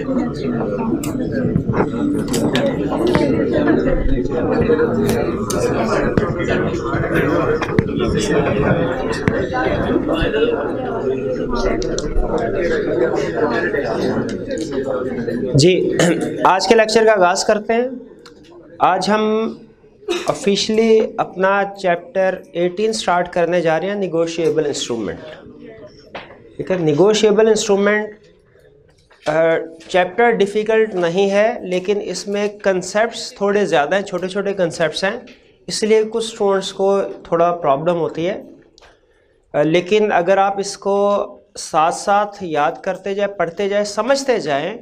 जी आज के लेक्चर का आगाज़ करते हैं आज हम ऑफिशियली अपना चैप्टर 18 स्टार्ट करने जा रहे हैं निगोशिएबल इंस्ट्रूमेंट ठीक है निगोशिएबल इंस्ट्रूमेंट चैप्टर डिफ़िकल्ट नहीं है लेकिन इसमें कंसेप्ट्स थोड़े ज़्यादा हैं छोटे छोटे कंसेप्ट्स हैं इसलिए कुछ स्टूडेंट्स को थोड़ा प्रॉब्लम होती है लेकिन अगर आप इसको साथ साथ याद करते जाए पढ़ते जाए समझते जाएं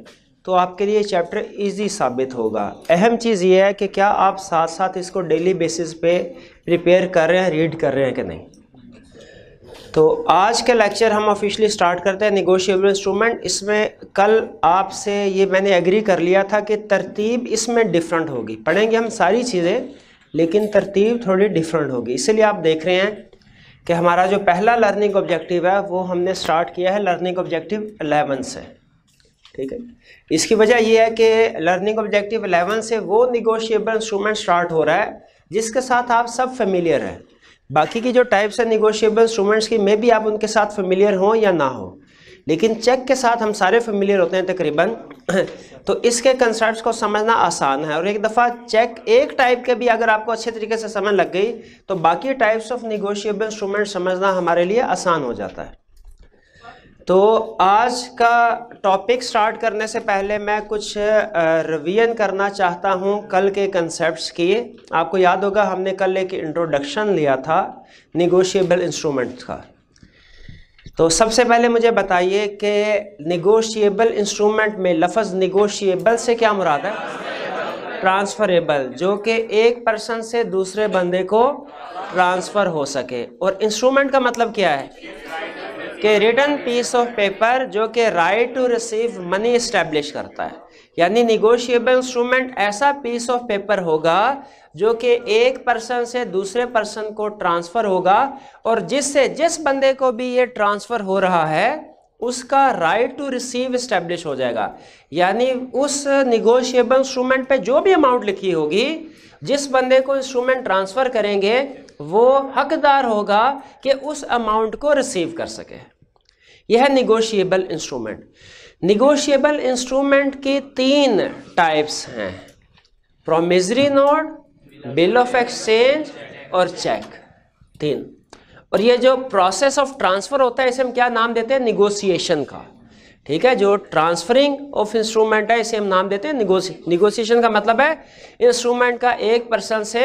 तो आपके लिए चैप्टर इजी साबित होगा अहम चीज़ ये है कि क्या आप साथ साथ इसको डेली बेसिस पे प्रिपेयर कर रहे हैं रीड कर रहे हैं कि नहीं तो आज का लेक्चर हम ऑफिशियली स्टार्ट करते हैं निगोशियबल इंस्ट्रूमेंट इसमें कल आपसे ये मैंने एग्री कर लिया था कि तरतीब इसमें डिफरेंट होगी पढ़ेंगे हम सारी चीज़ें लेकिन तरतीब थोड़ी डिफरेंट होगी इसीलिए आप देख रहे हैं कि हमारा जो पहला लर्निंग ऑब्जेक्टिव है वो हमने स्टार्ट किया है लर्निंग ऑब्जेक्टिव अलेवन से ठीक है इसकी वजह यह है कि लर्निंग ऑब्जेक्टिव अलेवन से वो निगोशियबल इंस्ट्रूमेंट स्टार्ट हो रहा है जिसके साथ आप सब फेमिलियर हैं बाकी की जो टाइप्स है निगोशियबल इंस्ट्रूमेंट्स की मे भी आप उनके साथ फेमिलियर हों या ना हो लेकिन चेक के साथ हम सारे फेमिलियर होते हैं तकरीबन तो इसके कंसर्ट्स को समझना आसान है और एक दफ़ा चेक एक टाइप के भी अगर आपको अच्छे तरीके से समझ लग गई तो बाकी टाइप्स ऑफ निगोशियबल इंस्ट्रूमेंट समझना हमारे लिए आसान हो जाता है तो आज का टॉपिक स्टार्ट करने से पहले मैं कुछ रिवीजन करना चाहता हूं कल के कंसेप्ट्स की आपको याद होगा हमने कल एक इंट्रोडक्शन लिया था निगोशिएबल इंस्ट्रूमेंट्स का तो सबसे पहले मुझे बताइए कि निगोशिएबल इंस्ट्रूमेंट में लफज निगोशिएबल से क्या मुराद है ट्रांसफ़रेबल जो कि एक पर्सन से दूसरे बंदे को ट्रांसफ़र हो सके और इंस्ट्रूमेंट का मतलब क्या है कि रिटर्न पीस ऑफ पेपर जो कि right to receive money establish करता है यानी निगोशिएबल इंस्ट्रूमेंट ऐसा पीस ऑफ पेपर होगा जो कि एक पर्सन से दूसरे पर्सन को ट्रांसफ़र होगा और जिससे जिस बंदे को भी ये ट्रांसफ़र हो रहा है उसका राइट टू रिसीव इस्टेब्लिश हो जाएगा यानी उस निगोशिएबल इंस्ट्रूमेंट पे जो भी अमाउंट लिखी होगी जिस बंदे को इंस्ट्रूमेंट ट्रांसफ़र करेंगे वो हकदार होगा कि उस अमाउंट को रिसीव कर सके यह निगोशिएबल इंस्ट्रूमेंट निगोशिएबल इंस्ट्रूमेंट की तीन टाइप्स हैं promissory note bill of exchange और चेक तीन और ये जो प्रोसेस ऑफ ट्रांसफ़र होता है इसे हम क्या नाम देते हैं निगोशिएशन का ठीक है जो ट्रांसफरिंग ऑफ इंस्ट्रूमेंट है इसे हम नाम देते हैं निगोशिएशन का मतलब है इंस्ट्रूमेंट का एक पर्सन से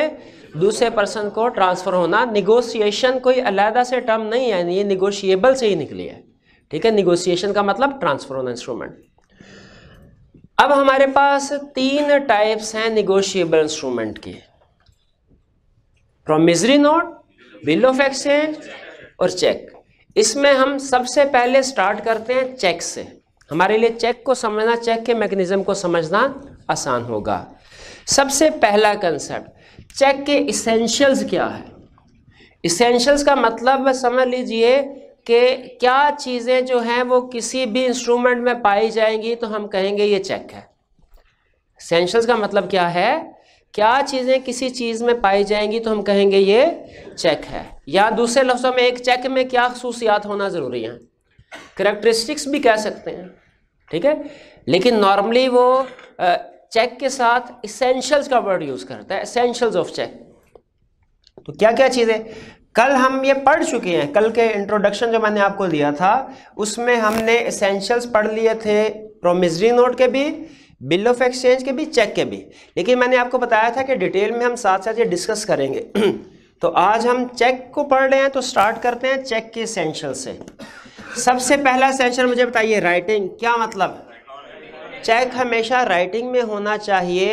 दूसरे पर्सन को ट्रांसफ़र होना निगोसिएशन कोई अलहदा से टर्म नहीं है ये निगोशिएबल से ही निकली है ठीक है निगोसिएशन का मतलब ट्रांसफ़र होना इंस्ट्रूमेंट अब हमारे पास तीन टाइप्स हैं निगोशिएबल इंस्ट्रूमेंट की promissory note bill of exchange और चेक इसमें हम सबसे पहले स्टार्ट करते हैं चेक से हमारे लिए चेक को समझना चेक के मैकेनिज्म को समझना आसान होगा सबसे पहला कंसेप्ट चेक के इसेंशियल्स क्या है इसेंशियल्स का मतलब समझ लीजिए कि क्या चीज़ें जो हैं वो किसी भी इंस्ट्रूमेंट में पाई जाएंगी तो हम कहेंगे ये चेक है इसेंशियल्स का मतलब क्या है क्या चीज़ें किसी चीज़ में पाई जाएंगी तो हम कहेंगे ये चेक है या दूसरे लफ्ज़ों में एक चेक में क्या खसूसियात होना ज़रूरी हैं करेक्टरिस्टिक्स भी कह सकते हैं ठीक है लेकिन नॉर्मली वो चेक के साथ इसेंशियल्स का वर्ड यूज़ करता है इसेंशियल्स ऑफ चेक तो क्या क्या चीज़ें कल हम ये पढ़ चुके हैं कल के इंट्रोडक्शन जो मैंने आपको दिया था उसमें हमने इसेंशल्स पढ़ लिए थे प्रोमिजरी नोट के भी बिल ऑफ एक्सचेंज के भी चेक के भी लेकिन मैंने आपको बताया था कि डिटेल में हम साथ साथ ये डिस्कस करेंगे तो आज हम चेक को पढ़ रहे हैं तो स्टार्ट करते हैं चेक के इसेंशियल से सबसे पहला इसेंशल मुझे बताइए राइटिंग क्या मतलब चेक हमेशा राइटिंग में होना चाहिए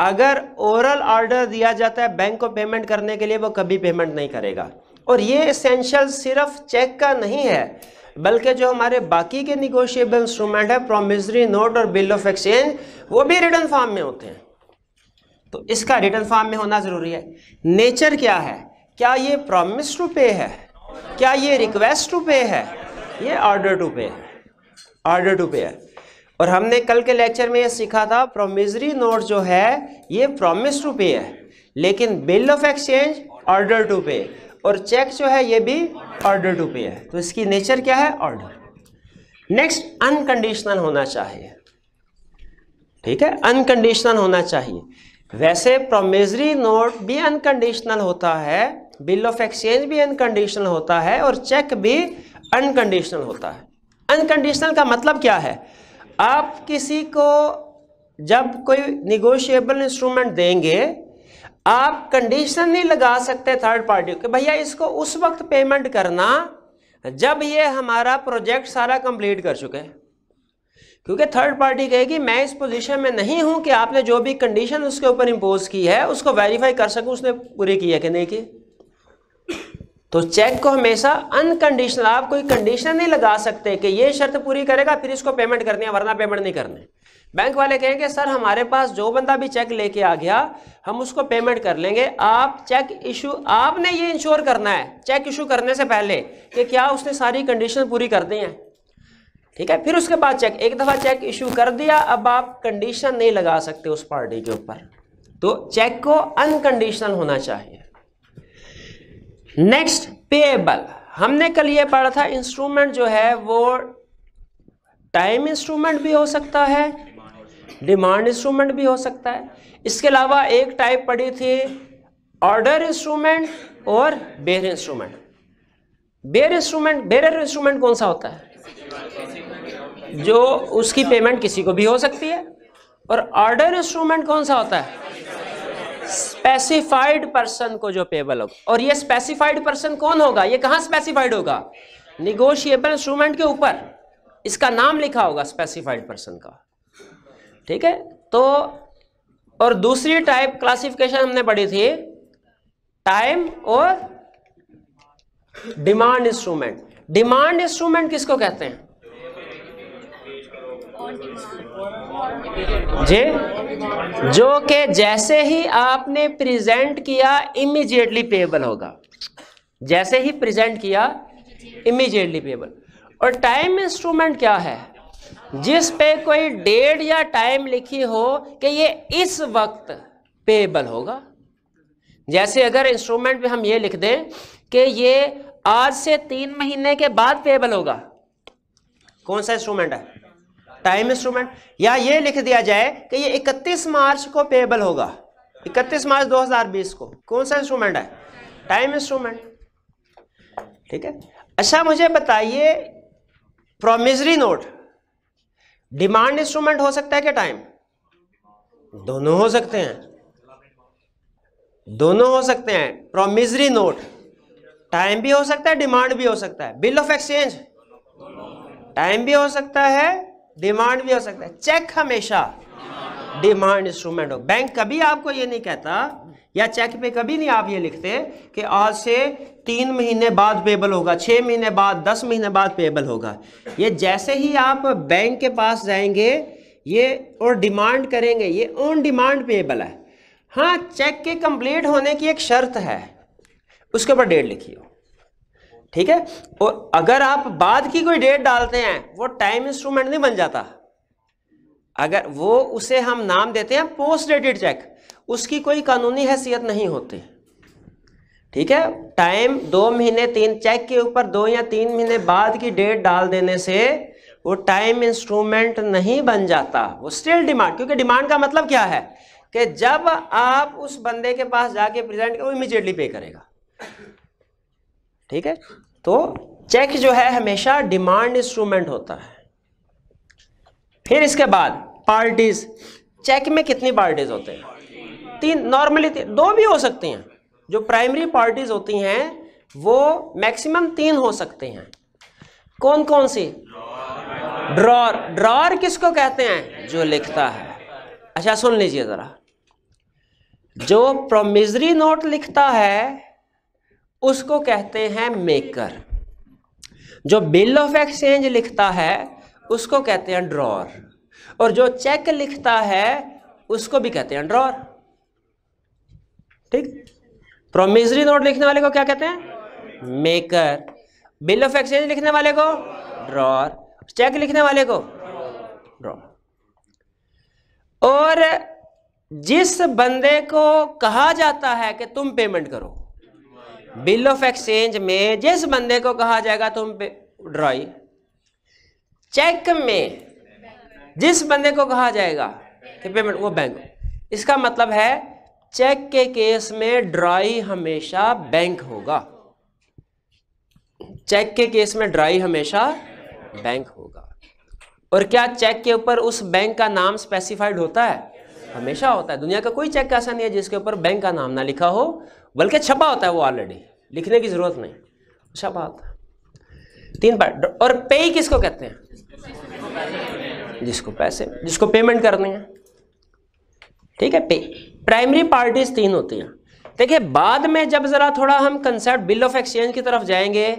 अगर ओरल ऑर्डर दिया जाता है बैंक को पेमेंट करने के लिए वो कभी पेमेंट नहीं करेगा और ये इसेंशियल सिर्फ चेक का नहीं है बल्कि जो हमारे बाकी के निगोशिएबल इंस्ट्रूमेंट है प्रोमिजरी नोट और बिल ऑफ एक्सचेंज वो भी रिटर्न फॉर्म में होते हैं तो इसका रिटर्न फॉर्म में होना ज़रूरी है नेचर क्या है क्या ये प्रोमिस टू पे है क्या ये रिक्वेस्ट टू पे है ये ऑर्डर टू पे है ऑर्डर टू पे है और हमने कल के लेक्चर में ये सीखा था प्रोमिजरी नोट जो है ये प्रोमिस टू पे है लेकिन bill of exchange order to pay और चेक जो है ये भी ऑर्डर टू पे है तो इसकी नेचर क्या है ऑर्डर नेक्स्ट अनकंडीशनल होना चाहिए ठीक है अनकंडीशनल होना चाहिए वैसे प्रोमिजरी नोट भी अनकंडीशनल होता है बिल ऑफ एक्सचेंज भी अनकंडीशनल होता है और चेक भी अनकंडीशनल होता है अनकंडीशनल का मतलब क्या है आप किसी को जब कोई निगोशिएबल इंस्ट्रूमेंट देंगे आप कंडीशन नहीं लगा सकते थर्ड पार्टी के भैया इसको उस वक्त पेमेंट करना जब ये हमारा प्रोजेक्ट सारा कंप्लीट कर चुके क्योंकि थर्ड पार्टी कहेगी मैं इस पोजीशन में नहीं हूं कि आपने जो भी कंडीशन उसके ऊपर इम्पोज की है उसको वेरीफाई कर सकूं उसने पूरी की है कि नहीं की तो चेक को हमेशा अनकंडीशनल आप कोई कंडीशन नहीं लगा सकते कि ये शर्त पूरी करेगा फिर इसको पेमेंट करनी है वरना पेमेंट नहीं करने बैंक वाले कहेंगे सर हमारे पास जो बंदा भी चेक लेके आ गया हम उसको पेमेंट कर लेंगे आप चेक इशू आपने ये इंश्योर करना है चेक इशू करने से पहले कि क्या उसने सारी कंडीशन पूरी कर दी है ठीक है फिर उसके बाद चेक एक दफ़ा चेक इशू कर दिया अब आप कंडीशन नहीं लगा सकते उस पार्टी के ऊपर तो चेक को अनकंडीशनल होना चाहिए नेक्स्ट पेएबल हमने कल ये पढ़ा था इंस्ट्रूमेंट जो है वो टाइम इंस्ट्रूमेंट भी हो सकता है डिमांड इंस्ट्रूमेंट भी हो सकता है इसके अलावा एक टाइप पड़ी थी ऑर्डर इंस्ट्रूमेंट और बेर इंस्ट्रूमेंट बेर इंस्ट्रूमेंट बेरर इंस्ट्रूमेंट कौन सा होता है जो उसकी पेमेंट किसी को भी हो सकती है और ऑर्डर इंस्ट्रूमेंट कौन सा होता है स्पेसिफाइड पर्सन को जो पेबल होगा और ये स्पेसिफाइड पर्सन कौन होगा ये कहाँ स्पेसिफाइड होगा निगोशिएबल इंस्ट्रूमेंट के ऊपर इसका नाम लिखा होगा स्पेसिफाइड पर्सन का ठीक है तो और दूसरी टाइप क्लासिफिकेशन हमने पढ़ी थी टाइम और डिमांड इंस्ट्रूमेंट डिमांड इंस्ट्रूमेंट किसको कहते हैं जी जो कि जैसे ही आपने प्रेजेंट किया इमीजिएटली पेबल होगा जैसे ही प्रेजेंट किया इमीजिएटली पेबल और टाइम इंस्ट्रूमेंट क्या है जिस पे कोई डेट या टाइम लिखी हो कि ये इस वक्त पेबल होगा जैसे अगर इंस्ट्रूमेंट पे हम ये लिख दें कि ये आज से तीन महीने के बाद पेबल होगा कौन सा इंस्ट्रूमेंट है टाइम इंस्ट्रूमेंट या ये लिख दिया जाए कि ये 31 मार्च को पेबल होगा 31 मार्च 2020 को कौन सा इंस्ट्रूमेंट है टाइम इंस्ट्रूमेंट ठीक है अच्छा मुझे बताइए प्रोमिजरी नोट डिमांड इंस्ट्रूमेंट हो सकता है क्या टाइम दोनों हो सकते हैं दोनों हो सकते हैं प्रोमिजरी नोट टाइम भी हो सकता है डिमांड भी हो सकता है बिल ऑफ एक्सचेंज टाइम भी हो सकता है डिमांड भी हो सकता है चेक हमेशा डिमांड इंस्ट्रूमेंट हो बैंक कभी आपको ये नहीं कहता या चेक पे कभी नहीं आप ये लिखते कि आज से तीन महीने बाद पेबल होगा छः महीने बाद दस महीने बाद पेबल होगा ये जैसे ही आप बैंक के पास जाएंगे ये और डिमांड करेंगे ये ऑन डिमांड पेबल है हाँ चेक के कंप्लीट होने की एक शर्त है उसके ऊपर डेट लिखिए ठीक है और अगर आप बाद की कोई डेट डालते हैं वो टाइम इंस्ट्रूमेंट नहीं बन जाता अगर वो उसे हम नाम देते हैं पोस्ट डेटेड चेक उसकी कोई कानूनी हैसियत नहीं होती ठीक है टाइम दो महीने तीन चेक के ऊपर दो या तीन महीने बाद की डेट डाल देने से वो टाइम इंस्ट्रूमेंट नहीं बन जाता वो स्टिल डिमांड क्योंकि डिमांड का मतलब क्या है कि जब आप उस बंदे के पास जाके प्रेजेंट वो इमीजिएटली पे करेगा ठीक है तो चेक जो है हमेशा डिमांड इंस्ट्रूमेंट होता है फिर इसके बाद पार्टीज चेक में कितनी पार्टीज होते हैं तीन नॉर्मली दो भी हो सकती हैं जो प्राइमरी पार्टीज होती हैं वो मैक्सिमम तीन हो सकते हैं कौन कौन सी ड्रॉर ड्रॉर किसको कहते हैं जो लिखता है अच्छा सुन लीजिए ज़रा जो प्रोमिजरी नोट लिखता है उसको कहते हैं मेकर जो बिल ऑफ एक्सचेंज लिखता है उसको कहते हैं ड्रॉर और जो चेक लिखता है उसको भी कहते हैं ड्रॉर ठीक प्रोमिजरी नोट लिखने वाले को क्या कहते हैं मेकर बिल ऑफ एक्सचेंज लिखने वाले को ड्रॉर चेक लिखने वाले को ड्रॉर और जिस बंदे को कहा जाता है कि तुम पेमेंट करो बिल ऑफ एक्सचेंज में जिस बंदे को कहा जाएगा तुम ड्रॉई चेक में जिस बंदे को कहा जाएगा कि पेमेंट वो बैंक इसका मतलब है चेक के केस में ड्राई हमेशा बैंक होगा चेक के केस में ड्राई हमेशा बैंक होगा और क्या चेक के ऊपर उस बैंक का नाम स्पेसिफाइड होता है हमेशा होता है दुनिया का कोई चेक ऐसा नहीं है जिसके ऊपर बैंक का नाम ना लिखा हो बल्कि छपा होता है वो ऑलरेडी लिखने की ज़रूरत नहीं छपा होता है तीन पार्ट और पे ही किसको कहते हैं जिसको पैसे जिसको पेमेंट करनी है ठीक है पे प्राइमरी पार्टीज तीन होती हैं देखिए बाद में जब ज़रा थोड़ा हम कंसेप्ट बिल ऑफ एक्सचेंज की तरफ जाएंगे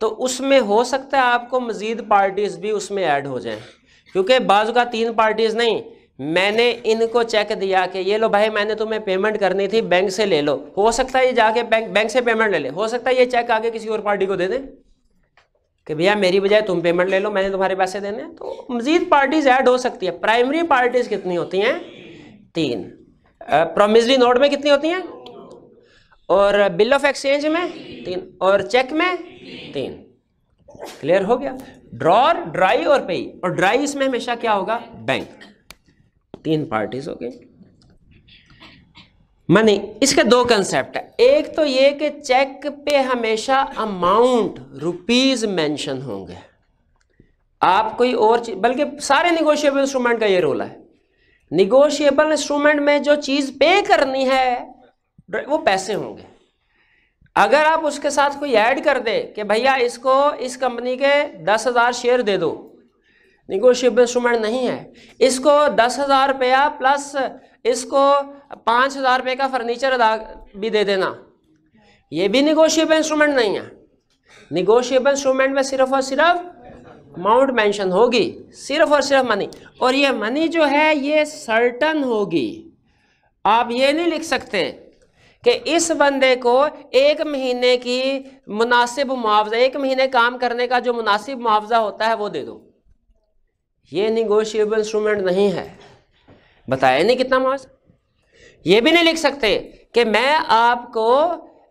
तो उसमें हो सकता है आपको मज़ीद पार्टीज़ भी उसमें ऐड हो जाएं क्योंकि बाजू का तीन पार्टीज़ नहीं मैंने इनको चेक दिया कि ये लो भाई मैंने तुम्हें पेमेंट करनी थी बैंक से ले लो हो सकता है ये जाके बैंक बैंक से पेमेंट ले ले हो सकता है ये चेक आगे किसी और पार्टी को दे दें कि भैया मेरी बजाय तुम पेमेंट ले लो मैंने तुम्हारे पैसे देने तो मजीद पार्टीज ऐड हो सकती है प्राइमरी पार्टीज कितनी होती हैं तीन प्रोमिजरी नोट में कितनी होती हैं और बिल ऑफ एक्सचेंज में तीन और चेक में तीन क्लियर हो गया ड्रॉर ड्राई और पे और ड्राई इसमें हमेशा क्या होगा बैंक तीन पार्टीज हो गई मनी इसके दो कंसेप्ट है एक तो ये कि चेक पे हमेशा अमाउंट रुपीज मेंशन होंगे आप कोई और चीज बल्कि सारे निगोशिएबल इंस्ट्रूमेंट का ये रोल है निगोशिएबल इंस्ट्रूमेंट में जो चीज पे करनी है वो पैसे होंगे अगर आप उसके साथ कोई ऐड कर दे कि भैया इसको इस कंपनी के दस हजार शेयर दे दो निगोशियबल इंस्ट्रूमेंट नहीं है इसको दस हज़ार रुपया प्लस इसको पाँच हज़ार रुपये का फर्नीचर अदा भी दे देना ये भी निगोशियबल इंस्ट्रूमेंट नहीं है निगोशियबल इंस्ट्रूमेंट में सिर्फ और सिर्फ अमाउंट मेंशन होगी सिर्फ और सिर्फ मनी और ये मनी जो है ये सर्टन होगी आप ये नहीं लिख सकते कि इस बंदे को एक महीने की मुनासिब मुआवजा एक महीने काम करने का जो मुनासिब मुआवजा होता है वो दे दो ये निगोशियबल इंस्ट्रूमेंट नहीं है बताया नहीं कितना मास ये भी नहीं लिख सकते कि मैं आपको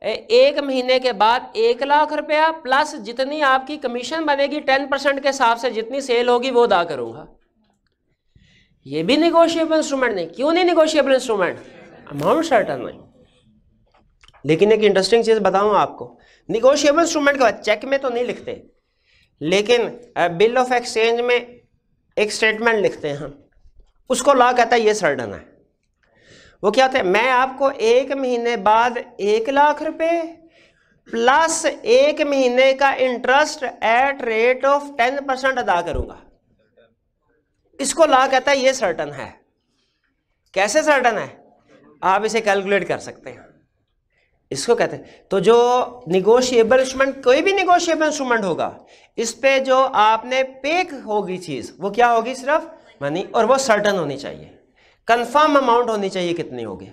एक महीने के बाद एक लाख रुपया प्लस जितनी आपकी कमीशन बनेगी टेन परसेंट के हिसाब से जितनी सेल होगी वो अदा करूंगा ये भी निगोशिएबल इंस्ट्रूमेंट नहीं क्यों नहीं निगोशिएबल इंस्ट्रूमेंट अमाउंट सर्टन नहीं लेकिन एक इंटरेस्टिंग चीज़ बताऊं आपको निगोशिएबल इंस्ट्रूमेंट के बाद चेक में तो नहीं लिखते लेकिन बिल ऑफ एक्सचेंज में एक स्टेटमेंट लिखते हैं उसको लॉ कहता है ये सर्डन है वो क्या होता है मैं आपको एक महीने बाद एक लाख रुपए प्लस एक महीने का interest at rate of ten percent अदा करूंगा इसको लॉ कहता है ये सर्टन है कैसे सर्टन है आप इसे कैलकुलेट कर सकते हैं इसको कहते हैं तो जो निगोशिएबल इंस्ट्रूमेंट कोई भी निगोशिएबल इंस्ट्रूमेंट होगा इस पे जो आपने पेक होगी चीज़ वो क्या होगी सिर्फ मनी और वो सर्टन होनी चाहिए कंफर्म अमाउंट होनी चाहिए कितनी होगी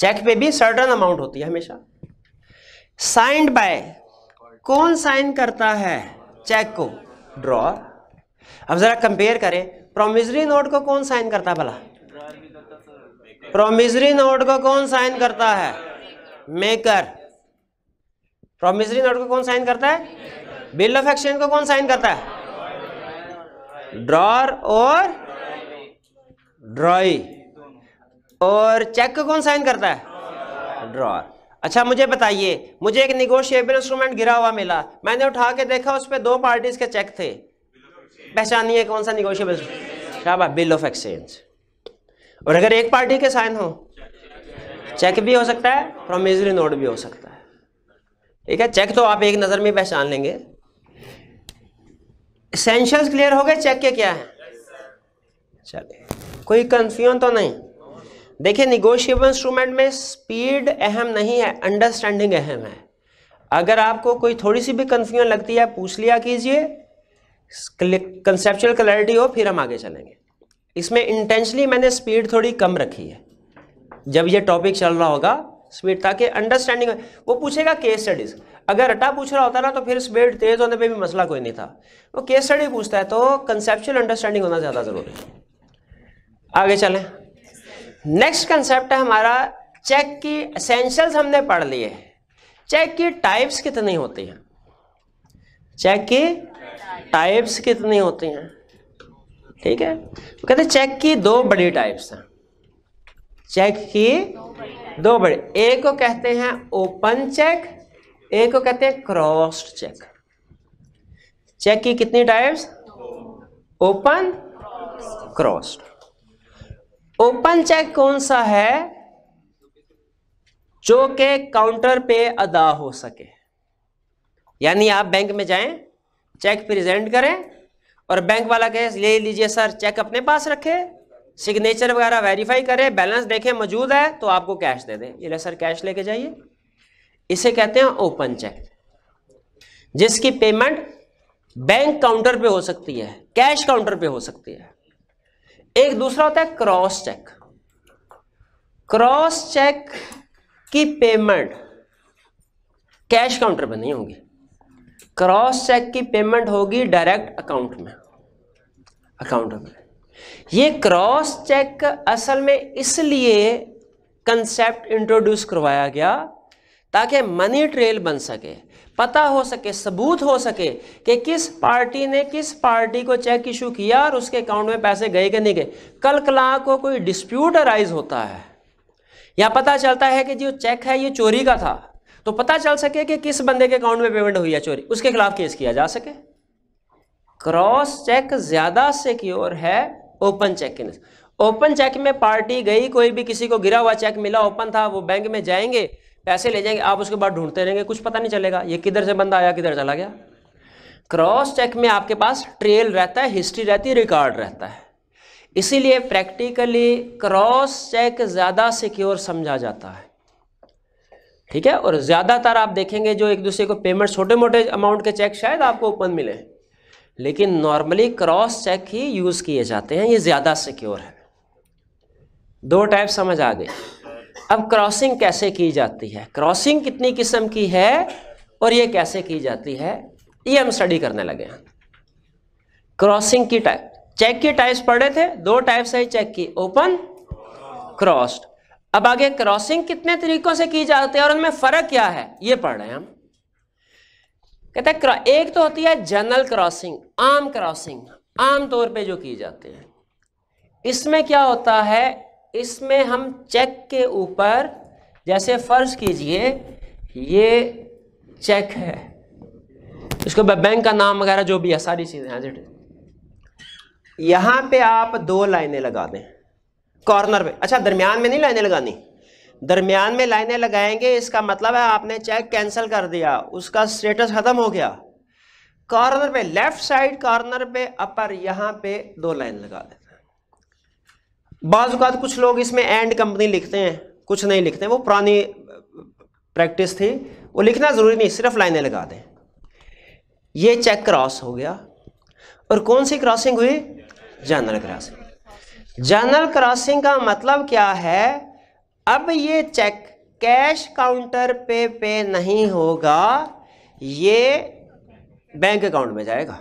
चेक पे भी सर्टन अमाउंट होती है हमेशा साइंड बाय कौन साइन करता है चेक को ड्रॉ अब जरा कंपेयर करें प्रोमिजरी नोट को कौन साइन करता है भला प्रोमिजरी नोट को कौन साइन करता है मेकर प्रोमिसरी नोट को कौन साइन करता है बिल ऑफ एक्सचेंज को कौन साइन करता है ड्रॉर और ड्रॉई और चेक को कौन साइन करता है ड्रॉर अच्छा मुझे बताइए मुझे एक निगोशिएबल इंस्ट्रूमेंट गिरा हुआ मिला मैंने उठा के देखा उस पर दो पार्टीज के चेक थे पहचानिए कौन सा निगोशिएबल बात बिल ऑफ एक्सचेंज और अगर एक पार्टी के साइन हो चेक भी हो सकता है प्रोमिजरी नोट भी हो सकता है ठीक है चेक तो आप एक नज़र में पहचान लेंगे इसेंशियल्स क्लियर हो गए चेक के क्या है चलिए कोई कन्फ्यूजन तो नहीं देखिए निगोशिएबल इंस्ट्रूमेंट में स्पीड अहम नहीं है अंडरस्टैंडिंग अहम है अगर आपको कोई थोड़ी सी भी कन्फ्यूजन लगती है पूछ लिया कीजिए कंसेप्चुअल क्लैरिटी हो फिर हम आगे चलेंगे इसमें इंटेंशली मैंने स्पीड थोड़ी कम रखी है जब ये टॉपिक चल रहा होगा स्पीड ताकि अंडरस्टैंडिंग वो पूछेगा केस स्टडीज अगर रटा पूछ रहा होता ना तो फिर स्पीड तेज होने पे भी मसला कोई नहीं था वो केस स्टडी पूछता है तो कंसेप्चुअल अंडरस्टैंडिंग होना ज़्यादा ज़रूरी आगे चले नेक्स्ट कंसेप्ट है हमारा चेक की असेंशल्स हमने पढ़ लिए चेक की टाइप्स कितनी होती हैं चेक की टाइप्स कितनी होती हैं ठीक है कहते चेक की दो बड़ी टाइप्स हैं चेक की दो बड़े एक को कहते हैं ओपन चेक एक को कहते हैं क्रॉस्ड चेक चेक की कितनी types open crossed open cheque कौन सा है जो के काउंटर पे अदा हो सके यानी आप बैंक में जाएं चेक प्रेजेंट करें और बैंक वाला कहे ले लीजिए सर चेक अपने पास रखे सिग्नेचर वगैरह वेरीफाई करें बैलेंस देखें मौजूद है तो आपको कैश दे दें ये सर कैश लेके जाइए इसे कहते हैं ओपन चेक जिसकी पेमेंट बैंक काउंटर पे हो सकती है कैश काउंटर पे हो सकती है एक दूसरा होता है क्रॉस चेक क्रॉस चेक की पेमेंट कैश काउंटर पे नहीं होगी क्रॉस चेक की पेमेंट होगी डायरेक्ट अकाउंट में अकाउंट में ये क्रॉस चेक असल में इसलिए कंसेप्ट इंट्रोड्यूस करवाया गया ताकि मनी ट्रेल बन सके पता हो सके सबूत हो सके कि किस पार्टी ने किस पार्टी को चेक इशू किया और उसके अकाउंट में पैसे गए कि नहीं गए कल कला को कोई डिस्प्यूट अराइज होता है या पता चलता है कि जो चेक है ये चोरी का था तो पता चल सके कि किस बंदे के अकाउंट में पेमेंट हुई है चोरी उसके खिलाफ केस किया जा सके क्रॉस चेक ज्यादा सिक्योर है ओपन चेक ओपन चेक में पार्टी गई कोई भी किसी को गिरा हुआ चेक मिला ओपन था वो बैंक में जाएंगे पैसे ले जाएंगे आप उसके बाद ढूंढते रहेंगे कुछ पता नहीं चलेगा ये किधर से बंदा आया किधर चला गया क्रॉस चेक में आपके पास ट्रेल रहता है हिस्ट्री रहती है रिकॉर्ड रहता है इसीलिए प्रैक्टिकली क्रॉस चेक ज़्यादा सिक्योर समझा जाता है ठीक है और ज़्यादातर आप देखेंगे जो एक दूसरे को पेमेंट छोटे मोटे अमाउंट के चेक शायद आपको ओपन मिले लेकिन नॉर्मली क्रॉस चेक ही यूज़ किए जाते हैं ये ज़्यादा सिक्योर है दो टाइप समझ आ गए अब क्रॉसिंग कैसे की जाती है क्रॉसिंग कितनी किस्म की है और ये कैसे की जाती है ये हम स्टडी करने लगे हैं क्रॉसिंग की टाइप चेक की टाइप्स पढ़े थे दो टाइप्स है चेक की ओपन क्रॉस्ड अब आगे क्रॉसिंग कितने तरीकों से की जाती है और उनमें फर्क क्या है ये पढ़ रहे हैं हम कहते हैं एक तो होती है जनरल क्रॉसिंग आम क्रॉसिंग आम तौर पे जो की जाती है इसमें क्या होता है इसमें हम चेक के ऊपर जैसे फर्ज कीजिए ये चेक है इसको बैंक का नाम वगैरह जो भी है सारी चीज़ें हैं यहां पे आप दो लाइनें लगा दें कॉर्नर पे अच्छा दरमियान में नहीं लाइनें लगानी दरमियान में लाइनें लगाएंगे इसका मतलब है आपने चेक कैंसिल कर दिया उसका स्टेटस ख़त्म हो गया कॉर्नर पे लेफ्ट साइड कॉर्नर पे अपर यहाँ पे दो लाइन लगा देते बाज़ात कुछ लोग इसमें एंड कंपनी लिखते हैं कुछ नहीं लिखते वो पुरानी प्रैक्टिस थी वो लिखना ज़रूरी नहीं सिर्फ लाइनें लगा दें ये चेक क्रॉस हो गया और कौन सी क्रॉसिंग हुई जनरल क्रॉसिंग जनरल क्रॉसिंग का मतलब क्या है अब ये चेक कैश काउंटर पे पे नहीं होगा ये बैंक अकाउंट में जाएगा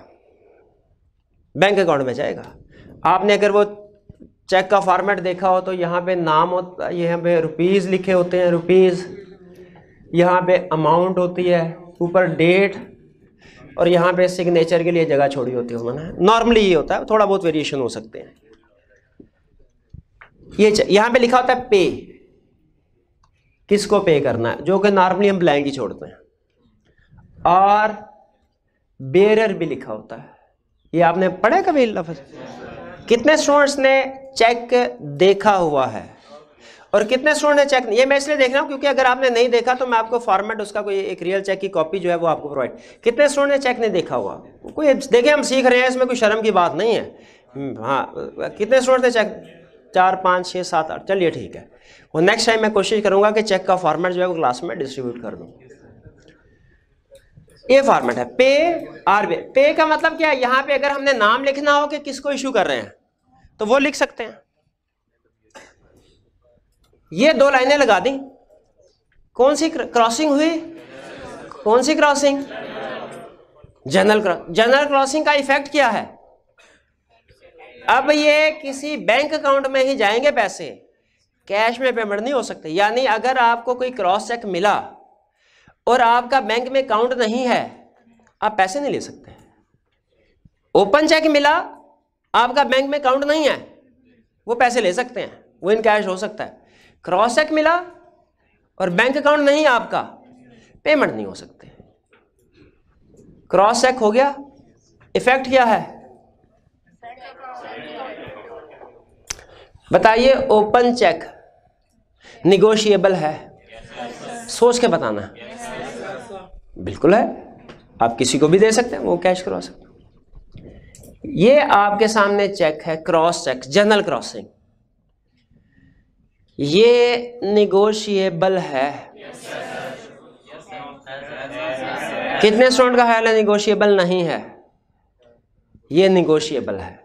बैंक अकाउंट में जाएगा आपने अगर वो चेक का फॉर्मेट देखा हो तो यहाँ पे नाम होता है यहाँ पे रुपीज़ लिखे होते हैं रुपीज़ यहाँ पे अमाउंट होती है ऊपर डेट और यहाँ पे सिग्नेचर के लिए जगह छोड़ी होती है ना नॉर्मली ये होता है थोड़ा बहुत वेरिएशन हो सकते हैं ये यह यहाँ पे लिखा होता है पे किसको पे करना है जो कि नॉर्मली हम ब्लैंक ही छोड़ते हैं और बेरर भी लिखा होता है ये आपने पढ़ा कभी लफ्ज कितने स्टूडेंट्स ने चेक देखा हुआ है और कितने स्टूडेंट ने चेक ये मैं इसलिए देख रहा हूँ क्योंकि अगर आपने नहीं देखा तो मैं आपको फॉर्मेट उसका कोई एक रियल चेक की कॉपी जो है वो आपको प्रोवाइड कितने स्टूडेंट ने चेक नहीं देखा हुआ कोई देखे हम सीख रहे हैं इसमें कोई शर्म की बात नहीं है हम्म, हाँ कितने स्टूडेंट ने चेक चार पाँच छः सात आठ चलिए ठीक है वो नेक्स्ट टाइम मैं कोशिश करूंगा कि चेक का फॉर्मेट जो है वो क्लास में डिस्ट्रीब्यूट कर दूं ये फॉर्मेट है पे आर बी पे का मतलब क्या है यहां पे अगर हमने नाम लिखना हो कि किसको इशू कर रहे हैं तो वो लिख सकते हैं ये दो लाइनें लगा दी कौन सी क्रॉसिंग हुई कौन सी क्रॉसिंग जनरल जनरल क्रॉसिंग का इफेक्ट क्या है अब ये किसी बैंक अकाउंट में ही जाएंगे पैसे कैश में पेमेंट नहीं हो सकती यानी अगर आपको कोई क्रॉस चेक मिला और आपका बैंक में अकाउंट नहीं है आप पैसे नहीं ले सकते ओपन चेक मिला आपका बैंक में अकाउंट नहीं है वो पैसे ले सकते हैं वो इन कैश हो सकता है क्रॉस चेक मिला और बैंक अकाउंट नहीं आपका पेमेंट नहीं हो सकते क्रॉस चेक हो गया इफेक्ट क्या है बताइए ओपन चेक निगोशिएबल है सोच के बताना बिल्कुल है आप किसी को भी दे सकते हैं वो कैश करवा सकते ये आपके सामने चेक है क्रॉस चेक जनरल क्रॉसिंग ये निगोशिएबल है कितने स्टूडेंट का ख्याल है निगोशिएबल नहीं है ये निगोशिएबल है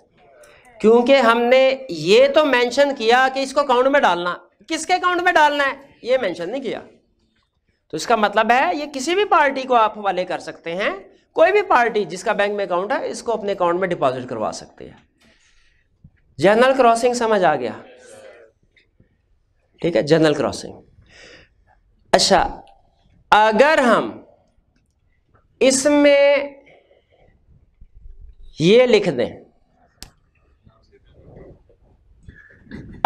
क्योंकि हमने ये तो मेंशन किया कि इसको अकाउंट में डालना किसके अकाउंट में डालना है ये मेंशन नहीं किया तो इसका मतलब है ये किसी भी पार्टी को आप हवाले कर सकते हैं कोई भी पार्टी जिसका बैंक में अकाउंट है इसको अपने अकाउंट में डिपॉजिट करवा सकते हैं जनरल क्रॉसिंग समझ आ गया ठीक है जनरल क्रॉसिंग अच्छा अगर हम इसमें ये लिख दें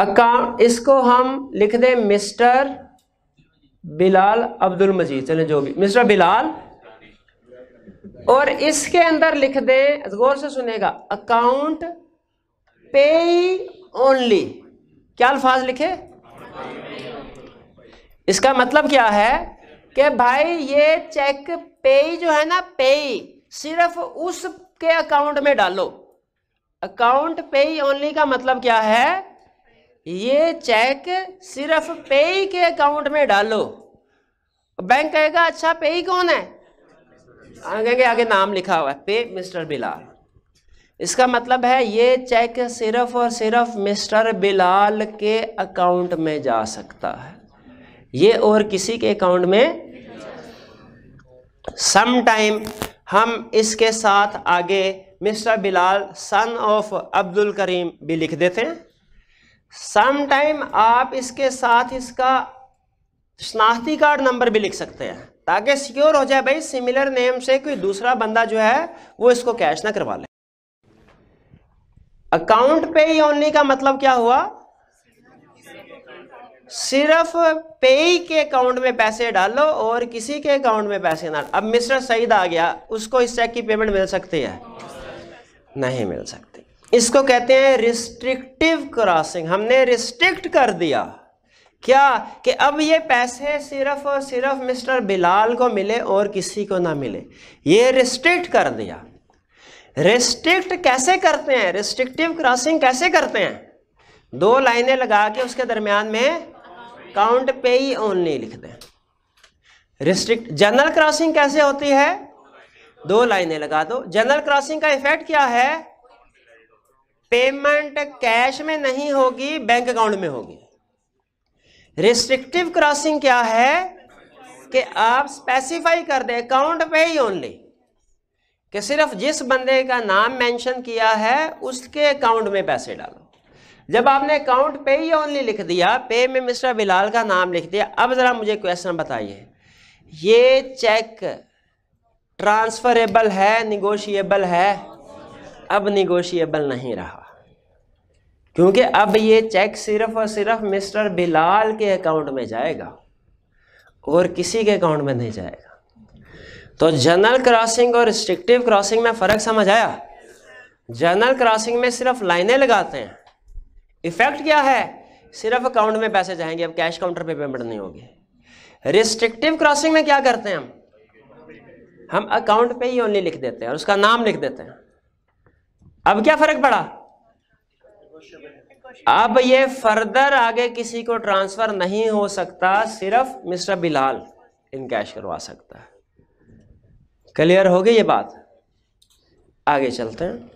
अकाउंट इसको हम लिख दें मिस्टर बिलाल अब्दुल मजीद चले जो भी मिस्टर बिलाल और इसके अंदर लिख दें गौर से सुनेगा अकाउंट पे ओनली क्या अल्फाज लिखे इसका मतलब क्या है कि भाई ये चेक पे जो है ना पे सिर्फ उसके अकाउंट में डालो अकाउंट पे ओनली का मतलब क्या है ये चेक सिर्फ पेई के अकाउंट में डालो बैंक कहेगा अच्छा पेई कौन है कहेंगे आगे नाम लिखा हुआ है पे मिस्टर बिलाल इसका मतलब है ये चेक सिर्फ और सिर्फ मिस्टर बिलाल के अकाउंट में जा सकता है ये और किसी के अकाउंट में सम टाइम हम इसके साथ आगे mister Bilal son of Abdul Karim भी लिख देते हैं समटाइम आप इसके साथ इसका शनाख्ती कार्ड नंबर भी लिख सकते हैं ताकि सिक्योर हो जाए भाई सिमिलर नेम से कोई दूसरा बंदा जो है वो इसको कैश ना करवा ले अकाउंट पे ही ओनली का मतलब क्या हुआ सिर्फ पेई के अकाउंट में पैसे डालो और किसी के अकाउंट में पैसे ना अब मिस्टर सईद आ गया उसको इस चेक की पेमेंट मिल सकती है नहीं मिल सकती इसको कहते हैं रिस्ट्रिक्टिव क्रॉसिंग हमने रिस्ट्रिक्ट कर दिया क्या कि अब ये पैसे सिर्फ और सिर्फ मिस्टर बिलाल को मिले और किसी को ना मिले ये रिस्ट्रिक्ट कर दिया रिस्ट्रिक्ट कैसे करते हैं रिस्ट्रिक्टिव क्रॉसिंग कैसे करते हैं दो लाइनें लगा के उसके दरमियान में काउंट पे ही ओनली लिखते दें रिस्ट्रिक्ट जनरल क्रॉसिंग कैसे होती है दो लाइनें लगा दो जनरल क्रॉसिंग का इफेक्ट क्या है पेमेंट कैश में नहीं होगी बैंक अकाउंट में होगी रिस्ट्रिक्टिव क्रॉसिंग क्या है कि आप स्पेसिफाई कर दें अकाउंट पे ही ओनली कि सिर्फ जिस बंदे का नाम मेंशन किया है उसके अकाउंट में पैसे डालो जब आपने अकाउंट पे ही ओनली लिख दिया पे में मिस्टर बिलाल का नाम लिख दिया अब ज़रा मुझे क्वेश्चन बताइए ये चेक ट्रांसफरेबल है निगोशिएबल है अब निगोशिएबल नहीं रहा क्योंकि अब ये चेक सिर्फ और सिर्फ मिस्टर बिलाल के अकाउंट में जाएगा और किसी के अकाउंट में नहीं जाएगा तो जनरल क्रॉसिंग और रिस्ट्रिक्टिव क्रॉसिंग में फ़र्क समझ आया जनरल क्रॉसिंग में सिर्फ लाइनें लगाते हैं इफेक्ट क्या है सिर्फ अकाउंट में पैसे जाएंगे अब कैश काउंटर पे पेमेंट नहीं होगी रिस्ट्रिक्टिव क्रॉसिंग में क्या करते हैं हम हम अकाउंट पे ही ओनली लिख देते हैं और उसका नाम लिख देते हैं अब क्या फ़र्क पड़ा अब ये फर्दर आगे किसी को ट्रांसफर नहीं हो सकता सिर्फ मिस्टर बिलाल इन कैश करवा सकता है क्लियर हो गई ये बात आगे चलते हैं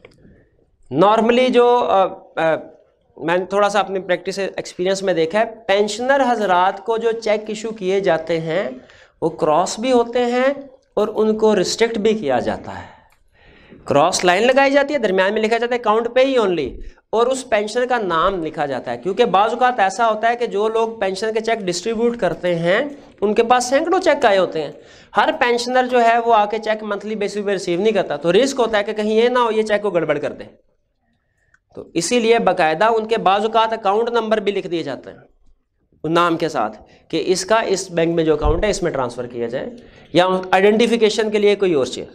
नॉर्मली जो आ, आ, मैंने थोड़ा सा अपनी प्रैक्टिस एक्सपीरियंस में देखा है पेंशनर हजरात को जो चेक इशू किए जाते हैं वो क्रॉस भी होते हैं और उनको रिस्ट्रिक्ट भी किया जाता है क्रॉस लाइन लगाई जाती है दरमियान में लिखा जाता है अकाउंट पे ही ओनली और उस पेंशन का नाम लिखा जाता है क्योंकि बाजूकात ऐसा होता है कि जो लोग पेंशन के चेक डिस्ट्रीब्यूट करते हैं उनके पास सैकड़ों चेक आए होते हैं हर पेंशनर जो है वो आके चेक मंथली बेसिस पे रिसीव नहीं करता तो रिस्क होता है कि कहीं ये ना हो ये चेक को गड़बड़ कर दे तो इसीलिए बाकायदा उनके बाजूकात अकाउंट नंबर भी लिख दिए जाते हैं नाम के साथ कि इसका इस बैंक में जो अकाउंट है इसमें ट्रांसफ़र किया जाए या आइडेंटिफिकेशन के लिए कोई और चीज़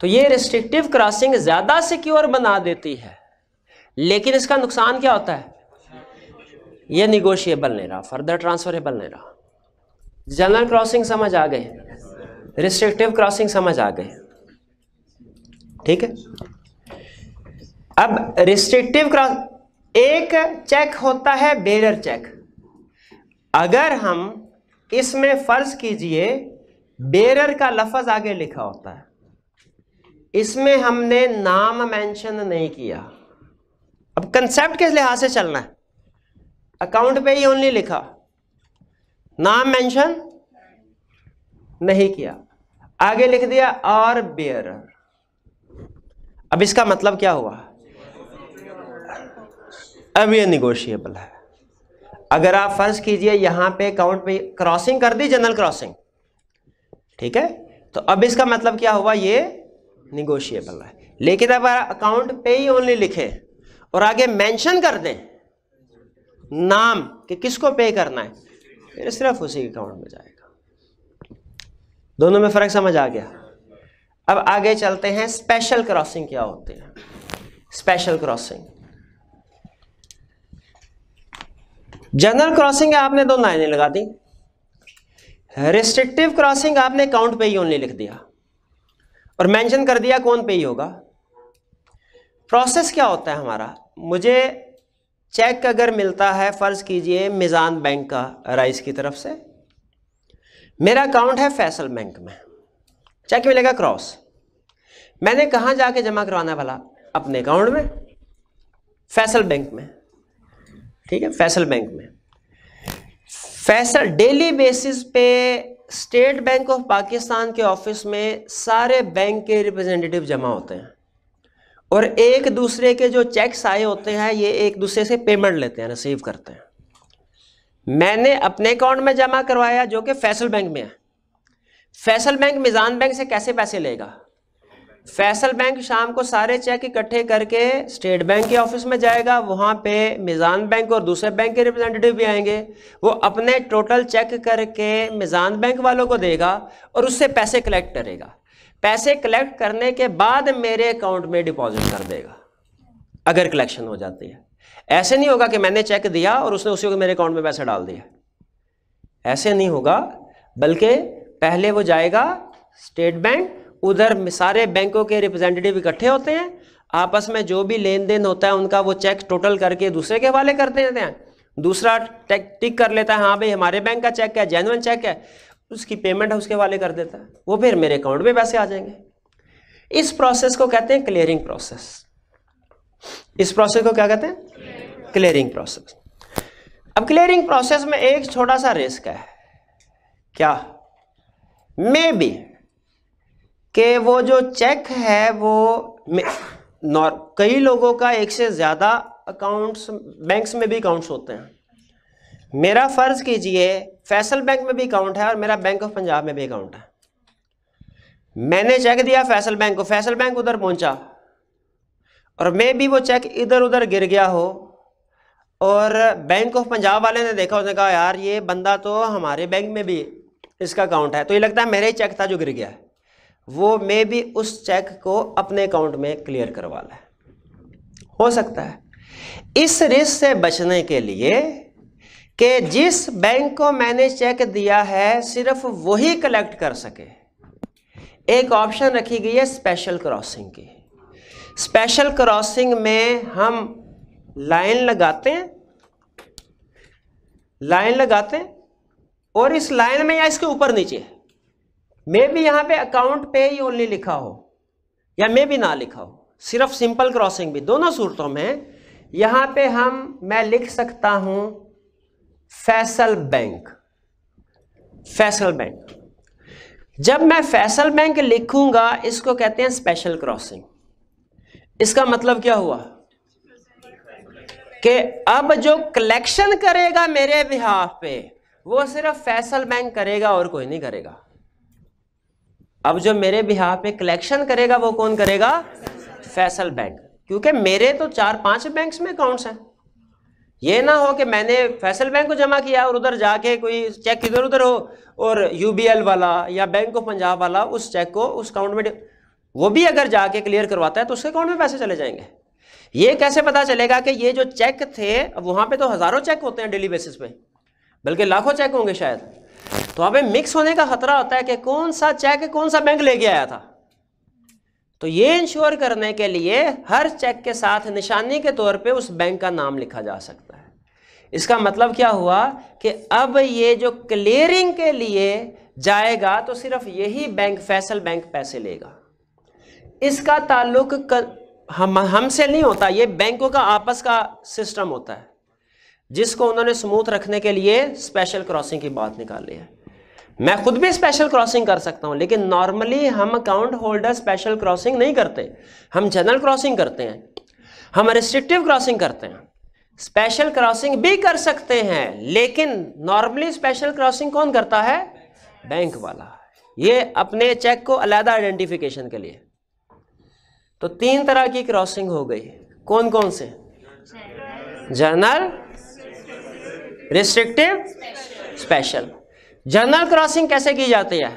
तो ये रिस्ट्रिक्टिव क्रॉसिंग ज़्यादा सिक्योर बना देती है लेकिन इसका नुकसान क्या होता है ये निगोशिएबल नहीं रहा फर्दर ट्रांसफरेबल नहीं रहा जनरल क्रॉसिंग समझ आ गए रिस्ट्रिक्टिव क्रॉसिंग समझ आ गए ठीक है अब रिस्ट्रिक्टिव क्रॉस एक चेक होता है बेरर चेक अगर हम इसमें फर्ज कीजिए बेरर का लफज आगे लिखा होता है इसमें हमने नाम मेंशन नहीं किया अब कंसेप्ट के लिहाज से चलना है अकाउंट पे ही ओनली लिखा नाम मेंशन नहीं किया आगे लिख दिया आर बेयर अब इसका मतलब क्या हुआ अब ये निगोशिएबल है अगर आप फर्ज कीजिए यहां पे अकाउंट पे क्रॉसिंग कर दी जनरल क्रॉसिंग ठीक है तो अब इसका मतलब क्या हुआ ये निगोशिएबल है लेकिन अगर अकाउंट पे ही ओनली लिखे और आगे मेंशन कर दें नाम कि किसको पे करना है फिर सिर्फ उसी अकाउंट में जाएगा दोनों में फर्क समझ आ गया अब आगे चलते हैं स्पेशल क्रॉसिंग क्या होते हैं स्पेशल क्रॉसिंग जनरल क्रॉसिंग आपने दो लाइनें लगा दी रिस्ट्रिक्टिव क्रॉसिंग आपने अकाउंट पे ही ओनली लिख दिया और मेंशन कर दिया कौन पे ही होगा प्रोसेस क्या होता है हमारा मुझे चेक अगर मिलता है फ़र्ज़ कीजिए मिज़ान बैंक का राइस की तरफ से मेरा अकाउंट है फैसल बैंक में चेक मिलेगा क्रॉस मैंने कहाँ जाके जमा करवाना भला अपने अकाउंट में फैसल बैंक में ठीक है फैसल बैंक में फैसल डेली बेसिस पे स्टेट बैंक ऑफ पाकिस्तान के ऑफिस में सारे बैंक के रिप्रेजेंटेटिव जमा होते हैं और एक दूसरे के जो चेक्स आए होते हैं ये एक दूसरे से पेमेंट लेते हैं रिसीव करते हैं मैंने अपने अकाउंट में जमा करवाया जो कि फैसल बैंक में है फैसल बैंक मिजान बैंक से कैसे पैसे लेगा फैसल बैंक शाम को सारे चेक इकट्ठे करके स्टेट बैंक के ऑफिस में जाएगा वहाँ पे मिजान बैंक और दूसरे बैंक के रिप्रेजेंटेटिव भी आएंगे वो अपने टोटल चेक करके मिजान बैंक वालों को देगा और उससे पैसे कलेक्ट करेगा पैसे कलेक्ट करने के बाद मेरे अकाउंट में डिपॉजिट कर देगा अगर कलेक्शन हो जाती है ऐसे नहीं होगा कि मैंने चेक दिया और उसने उसी को मेरे अकाउंट में पैसे डाल दिया ऐसे नहीं होगा बल्कि पहले वो जाएगा स्टेट बैंक उधर सारे बैंकों के रिप्रेजेंटेटिव इकट्ठे होते हैं आपस में जो भी लेन देन होता है उनका वो चेक टोटल करके दूसरे के हवाले कर देते हैं दूसरा टिक कर लेता है हाँ भाई हमारे बैंक का चेक है जेनवन चेक है उसकी पेमेंट हाउस के वाले कर देता है वो फिर मेरे अकाउंट में पैसे आ जाएंगे इस प्रोसेस को कहते हैं क्लियरिंग प्रोसेस इस प्रोसेस को क्या कहते हैं क्लियरिंग प्रोसेस अब क्लियरिंग प्रोसेस में एक छोटा सा रिस्क है क्या मे बी के वो जो चेक है वो कई लोगों का एक से ज़्यादा अकाउंट्स बैंक्स में भी अकाउंट्स होते हैं मेरा फ़र्ज़ कीजिए फैसल बैंक में भी अकाउंट है और मेरा बैंक ऑफ पंजाब में भी अकाउंट है मैंने चेक दिया फैसल बैंक को फैसल बैंक उधर पहुंचा और मे भी वो चेक इधर उधर गिर गया हो और बैंक ऑफ पंजाब वाले ने देखा उसने कहा यार ये बंदा तो हमारे बैंक में भी इसका अकाउंट है तो ये लगता है मेरा ही चेक था जो गिर गया है वो मे भी उस चेक को अपने अकाउंट में क्लियर करवा ला हो सकता है इस रिस्क से बचने के लिए कि जिस बैंक को मैंने चेक दिया है सिर्फ वही कलेक्ट कर सके एक ऑप्शन रखी गई है स्पेशल क्रॉसिंग की स्पेशल क्रॉसिंग में हम लाइन लगाते हैं लाइन लगाते हैं और इस लाइन में या इसके ऊपर नीचे मे भी यहां पे अकाउंट पे ही ओनली लिखा हो या मे भी ना लिखा हो सिर्फ सिंपल क्रॉसिंग भी दोनों सूरतों में यहां पे हम मैं लिख सकता हूं फैसल बैंक फैसल बैंक जब मैं फैसल बैंक लिखूंगा इसको कहते हैं स्पेशल क्रॉसिंग इसका मतलब क्या हुआ कि अब जो कलेक्शन करेगा मेरे बिहाफ पे वो सिर्फ फैसल बैंक करेगा और कोई नहीं करेगा अब जो मेरे बिहाफ पे कलेक्शन करेगा वो कौन करेगा फैसल बैंक क्योंकि मेरे तो चार पांच बैंक्स में अकाउंट्स हैं ये ना हो कि मैंने फैसल बैंक को जमा किया और उधर जाके कोई चेक इधर उधर हो और यूबीएल वाला या बैंक ऑफ पंजाब वाला उस चेक को उस अकाउंट में वो भी अगर जाके क्लियर करवाता है तो उसके अकाउंट में पैसे चले जाएंगे ये कैसे पता चलेगा कि ये जो चेक थे वहां वहाँ पे तो हज़ारों चेक होते हैं डेली बेसिस पे बल्कि लाखों चेक होंगे शायद तो अब मिक्स होने का खतरा होता है कि कौन सा चेक कौन सा बैंक लेके आया था तो ये इंश्योर करने के लिए हर चेक के साथ निशानी के तौर पे उस बैंक का नाम लिखा जा सकता है इसका मतलब क्या हुआ कि अब ये जो क्लियरिंग के लिए जाएगा तो सिर्फ यही बैंक फैसल बैंक पैसे लेगा इसका ताल्लुक हम हमसे नहीं होता ये बैंकों का आपस का सिस्टम होता है जिसको उन्होंने स्मूथ रखने के लिए स्पेशल क्रॉसिंग की बात निकाली है मैं खुद भी स्पेशल क्रॉसिंग कर सकता हूं लेकिन नॉर्मली हम अकाउंट होल्डर स्पेशल क्रॉसिंग नहीं करते हम जनरल क्रॉसिंग करते हैं हम रिस्ट्रिक्टिव क्रॉसिंग करते हैं स्पेशल क्रॉसिंग भी कर सकते हैं लेकिन नॉर्मली स्पेशल क्रॉसिंग कौन करता है बैंक वाला ये अपने चेक को अलग आइडेंटिफिकेशन के लिए तो तीन तरह की क्रॉसिंग हो गई कौन कौन से general restrictive special general crossing कैसे की जाती है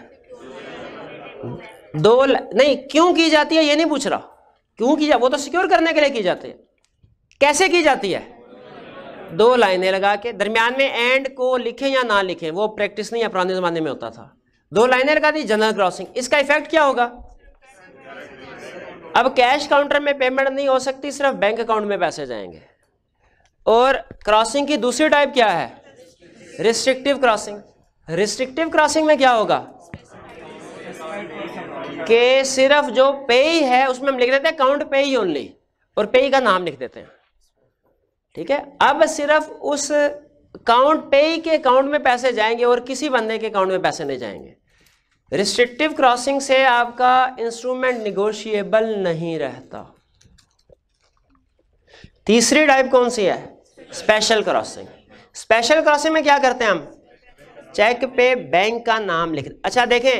दो नहीं क्यों की जाती है ये नहीं पूछ रहा क्यों की जा वो तो सिक्योर करने के लिए की जाती है कैसे की जाती है दो लाइनें लगा के दरमियान में एंड को लिखें या ना लिखें वो प्रैक्टिस नहीं है पुराने ज़माने में होता था दो लाइनें लगा दी जनरल क्रॉसिंग इसका इफेक्ट क्या होगा अब कैश काउंटर में पेमेंट नहीं हो सकती सिर्फ बैंक अकाउंट में पैसे जाएंगे और क्रॉसिंग की दूसरी टाइप क्या है रिस्ट्रिक्टिव क्रॉसिंग रिस्ट्रिक्टिव क्रॉसिंग में क्या होगा के सिर्फ जो पे है उसमें हम लिख देते हैं काउंट पे ही ओनली और पे का नाम लिख देते हैं ठीक है अब सिर्फ उस अकाउंट पे ही के अकाउंट में पैसे जाएंगे और किसी बंदे के अकाउंट में पैसे नहीं जाएंगे रिस्ट्रिक्टिव क्रॉसिंग से आपका इंस्ट्रूमेंट निगोशिएबल नहीं रहता तीसरी टाइप कौन सी है स्पेशल क्रॉसिंग स्पेशल क्रॉसिंग में क्या करते हैं हम चेक पे बैंक का नाम लिख अच्छा देखें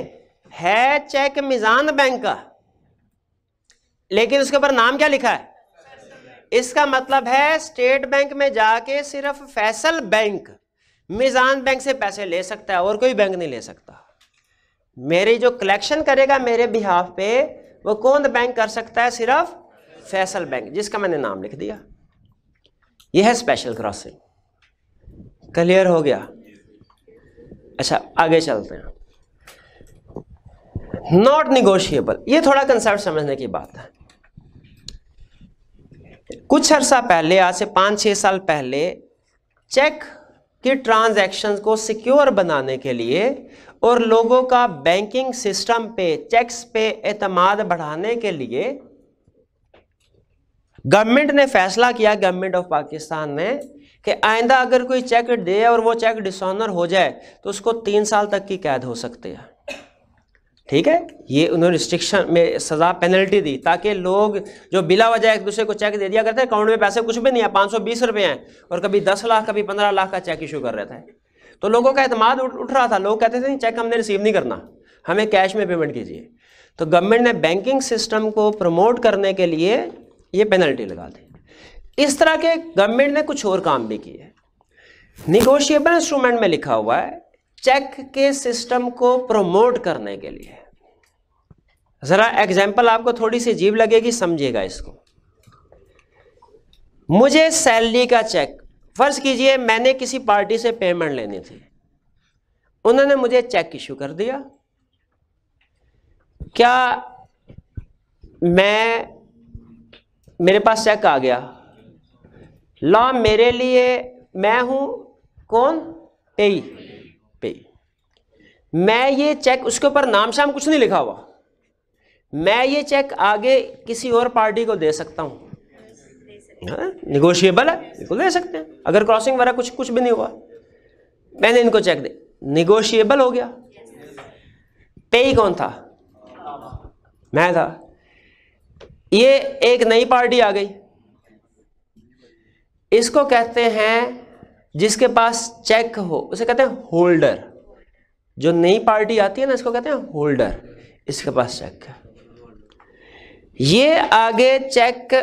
है चेक मिजान बैंक का लेकिन उसके ऊपर नाम क्या लिखा है इसका मतलब है स्टेट बैंक में जाके सिर्फ फैसल बैंक मिजान बैंक से पैसे ले सकता है और कोई बैंक नहीं ले सकता मेरी जो कलेक्शन करेगा मेरे बिहाफ पे वो कौन बैंक कर सकता है सिर्फ फैसल बैंक जिसका मैंने नाम लिख दिया यह है स्पेशल क्रॉसिंग क्लियर हो गया अच्छा आगे चलते हैं नॉट निगोशिएबल ये थोड़ा कंसेप्ट समझने की बात है कुछ अर्सा पहले आज से पाँच छः साल पहले चेक के ट्रांजैक्शंस को सिक्योर बनाने के लिए और लोगों का बैंकिंग सिस्टम पे चेक्स पे अतमाद बढ़ाने के लिए गवर्नमेंट ने फैसला किया गवर्नमेंट ऑफ पाकिस्तान ने कि आइंदा अगर कोई चेक दे और वो चेक डिसऑनर हो जाए तो उसको तीन साल तक की कैद हो सकती है ठीक है ये उन्होंने रिस्ट्रिक्शन में सज़ा पेनल्टी दी ताकि लोग जो बिला वजह एक दूसरे को चेक दे दिया करते हैं अकाउंट में पैसे कुछ भी नहीं है पाँच सौ बीस रुपये हैं और कभी दस लाख कभी पंद्रह लाख का चेक इशू कर रहे थे तो लोगों का अतमाद उठ, उठ रहा था लोग कहते थे चेक हमने रिसीव नहीं करना हमें कैश में पेमेंट कीजिए तो गवर्नमेंट ने बैंकिंग सिस्टम को प्रमोट करने के लिए ये पेनल्टी लगा दी इस तरह के गवर्नमेंट ने कुछ और काम भी किए निगोशिएबल इंस्ट्रूमेंट में लिखा हुआ है चेक के सिस्टम को प्रमोट करने के लिए ज़रा एग्जाम्पल आपको थोड़ी सी जीव लगेगी समझिएगा इसको मुझे सैलरी का चेक फर्ज कीजिए मैंने किसी पार्टी से पेमेंट लेनी थी उन्होंने मुझे चेक इश्यू कर दिया क्या मैं मेरे पास चेक आ गया लॉ मेरे लिए मैं हूं कौन पेई मैं ये चेक उसके ऊपर नाम शाम कुछ नहीं लिखा हुआ मैं ये चेक आगे किसी और पार्टी को दे सकता हूँ निगोशिएबल हाँ? है बिल्कुल दे सकते हैं अगर क्रॉसिंग वगैरह कुछ कुछ भी नहीं हुआ मैंने इनको चेक दे निगोशिएबल हो गया पे ही कौन था मैं था ये एक नई पार्टी आ गई इसको कहते हैं जिसके पास चेक हो उसे कहते हैं होल्डर जो नई पार्टी आती है ना इसको कहते हैं होल्डर इसके पास चेक ये आगे चेक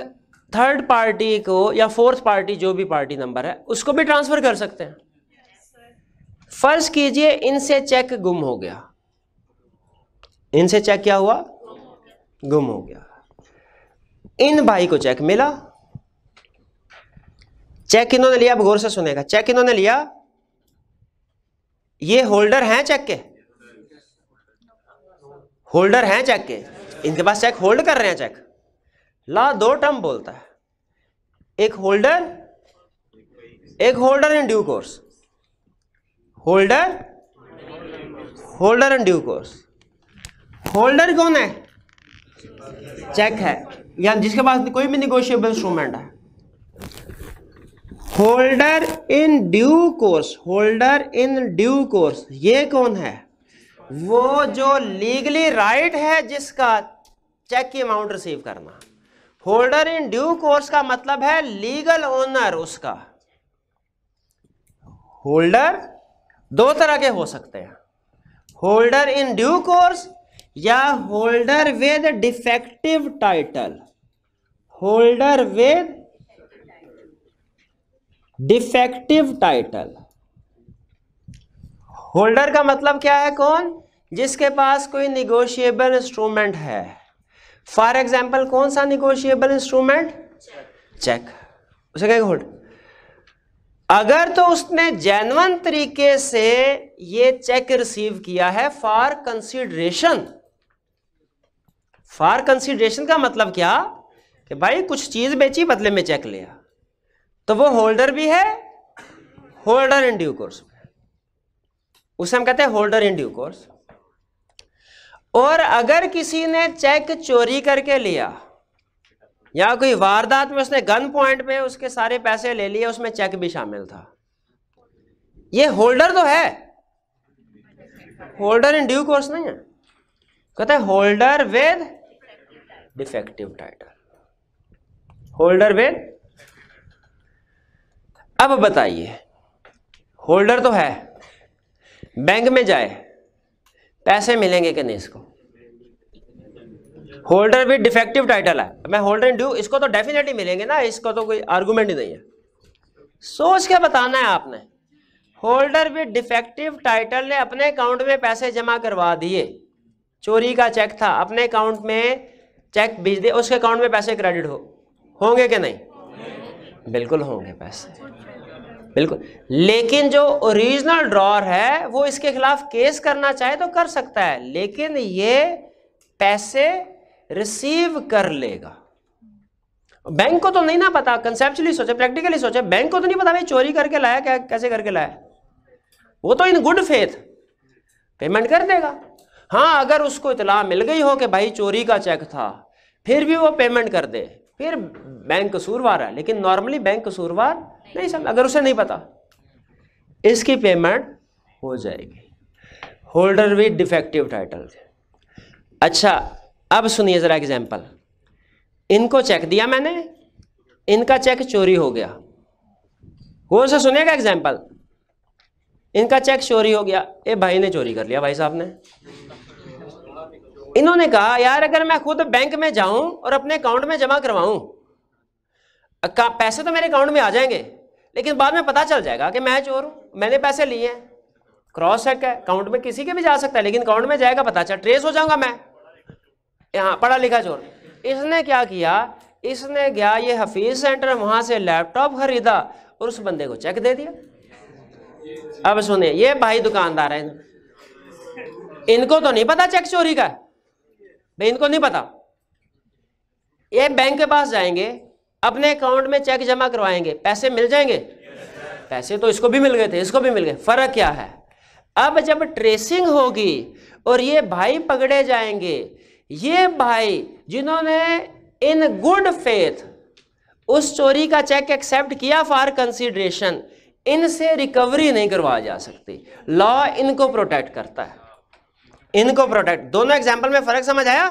थर्ड पार्टी को या फोर्थ पार्टी जो भी पार्टी नंबर है उसको भी ट्रांसफर कर सकते हैं फर्ज कीजिए इनसे चेक गुम हो गया इनसे चेक क्या हुआ गुम हो गया इन भाई को चेक मिला चेक इन्होंने लिया अब गौर से सुनेगा चेक इन्होंने लिया ये होल्डर हैं चेक के होल्डर हैं चेक के इनके पास चेक होल्ड कर रहे हैं चेक ला दो टर्म बोलता है एक होल्डर एक holder in due course holder holder in due course holder कौन है चेक है या जिसके पास कोई भी निगोशिएबल इंस्ट्रूमेंट है holder in due course holder in due course ये कौन है वो जो लीगली राइट right है जिसका चेक की अमाउंट रिसीव करना होल्डर इन ड्यू कोर्स का मतलब है लीगल ओनर उसका होल्डर दो तरह के हो सकते हैं होल्डर इन ड्यू कोर्स या holder with defective title holder with defective title holder का मतलब क्या है कौन जिसके पास कोई निगोशिएबल इंस्ट्रूमेंट है फॉर एग्जाम्पल कौन सा निगोशिएबल इंस्ट्रूमेंट चेक उसे क्या होल्ड अगर तो उसने जैनवन तरीके से ये चेक रिसीव किया है फॉर कंसिडरेशन फॉर कंसिडरेशन का मतलब क्या कि भाई कुछ चीज बेची बदले में चेक लिया तो वो होल्डर भी है होल्डर इन ड्यू कोर्स उसे हम कहते हैं होल्डर इन ड्यू कोर्स और अगर किसी ने चेक चोरी करके लिया या कोई वारदात में उसने गन पॉइंट में उसके सारे पैसे ले लिए उसमें चेक भी शामिल था ये होल्डर तो है होल्डर इन ड्यू कोर्स नहीं है कहते हैं holder with defective title holder with अब बताइए होल्डर तो है बैंक में जाए पैसे मिलेंगे कि नहीं इसको होल्डर भी डिफेक्टिव टाइटल है मैं होल्डर इन ड्यू इसको तो डेफिनेटली मिलेंगे ना इसको तो कोई आर्गूमेंट ही नहीं है सोच के बताना है आपने होल्डर भी डिफेक्टिव टाइटल ने अपने अकाउंट में पैसे जमा करवा दिए चोरी का चेक था अपने अकाउंट में चेक भेज दे उसके अकाउंट में पैसे क्रेडिट हो होंगे कि नहीं बिल्कुल होंगे पैसे बिल्कुल लेकिन जो ओरिजिनल ड्रॉर है वो इसके खिलाफ केस करना चाहे तो कर सकता है लेकिन ये पैसे रिसीव कर लेगा बैंक को तो नहीं ना पता कंसेप्चुअली सोचे प्रैक्टिकली सोचे बैंक को तो नहीं पता भाई चोरी करके लाया क्या कैसे करके लाया वो तो इन गुड फेथ पेमेंट कर देगा हाँ अगर उसको इतला मिल गई हो कि भाई चोरी का चेक था फिर भी वो पेमेंट कर दे फिर बैंक कसूरवार है लेकिन नॉर्मली बैंक कसूरवार नहीं समझ अगर उसे नहीं पता इसकी पेमेंट हो जाएगी होल्डर विद डिफेक्टिव टाइटल अच्छा अब सुनिए ज़रा एग्जाम्पल इनको चेक दिया मैंने इनका चेक चोरी हो गया गौर से सुनेगा एग्जाम्पल इनका चेक चोरी हो गया ए भाई ने चोरी कर लिया भाई साहब ने इन्होंने कहा यार अगर मैं खुद बैंक में जाऊं और अपने अकाउंट में जमा करवाऊं पैसे तो मेरे अकाउंट में आ जाएंगे लेकिन बाद में पता चल जाएगा कि मैं चोर हूं मैंने पैसे लिए हैं क्रॉस चेक है अकाउंट में किसी के भी जा सकता है लेकिन अकाउंट में जाएगा पता चल ट्रेस हो जाऊंगा मैं यहाँ पढ़ा लिखा चोर इसने क्या किया इसने गया ये हफीज सेंटर वहां से लैपटॉप खरीदा और उस बंदे को चेक दे दिया अब सुने ये भाई दुकानदार है इनको तो नहीं पता चेक चोरी का भाई इनको नहीं पता ये बैंक के पास जाएंगे अपने अकाउंट में चेक जमा करवाएंगे पैसे मिल जाएंगे पैसे तो इसको भी मिल गए थे इसको भी मिल गए फर्क क्या है अब जब ट्रेसिंग होगी और ये भाई पकड़े जाएंगे ये भाई जिन्होंने इन गुड फेथ उस चोरी का चेक एक्सेप्ट किया फॉर कंसिडरेशन इनसे रिकवरी नहीं करवाई जा सकती लॉ इनको प्रोटेक्ट करता है इनको प्रोटेक्ट दोनों एग्जाम्पल में फर्क समझ आया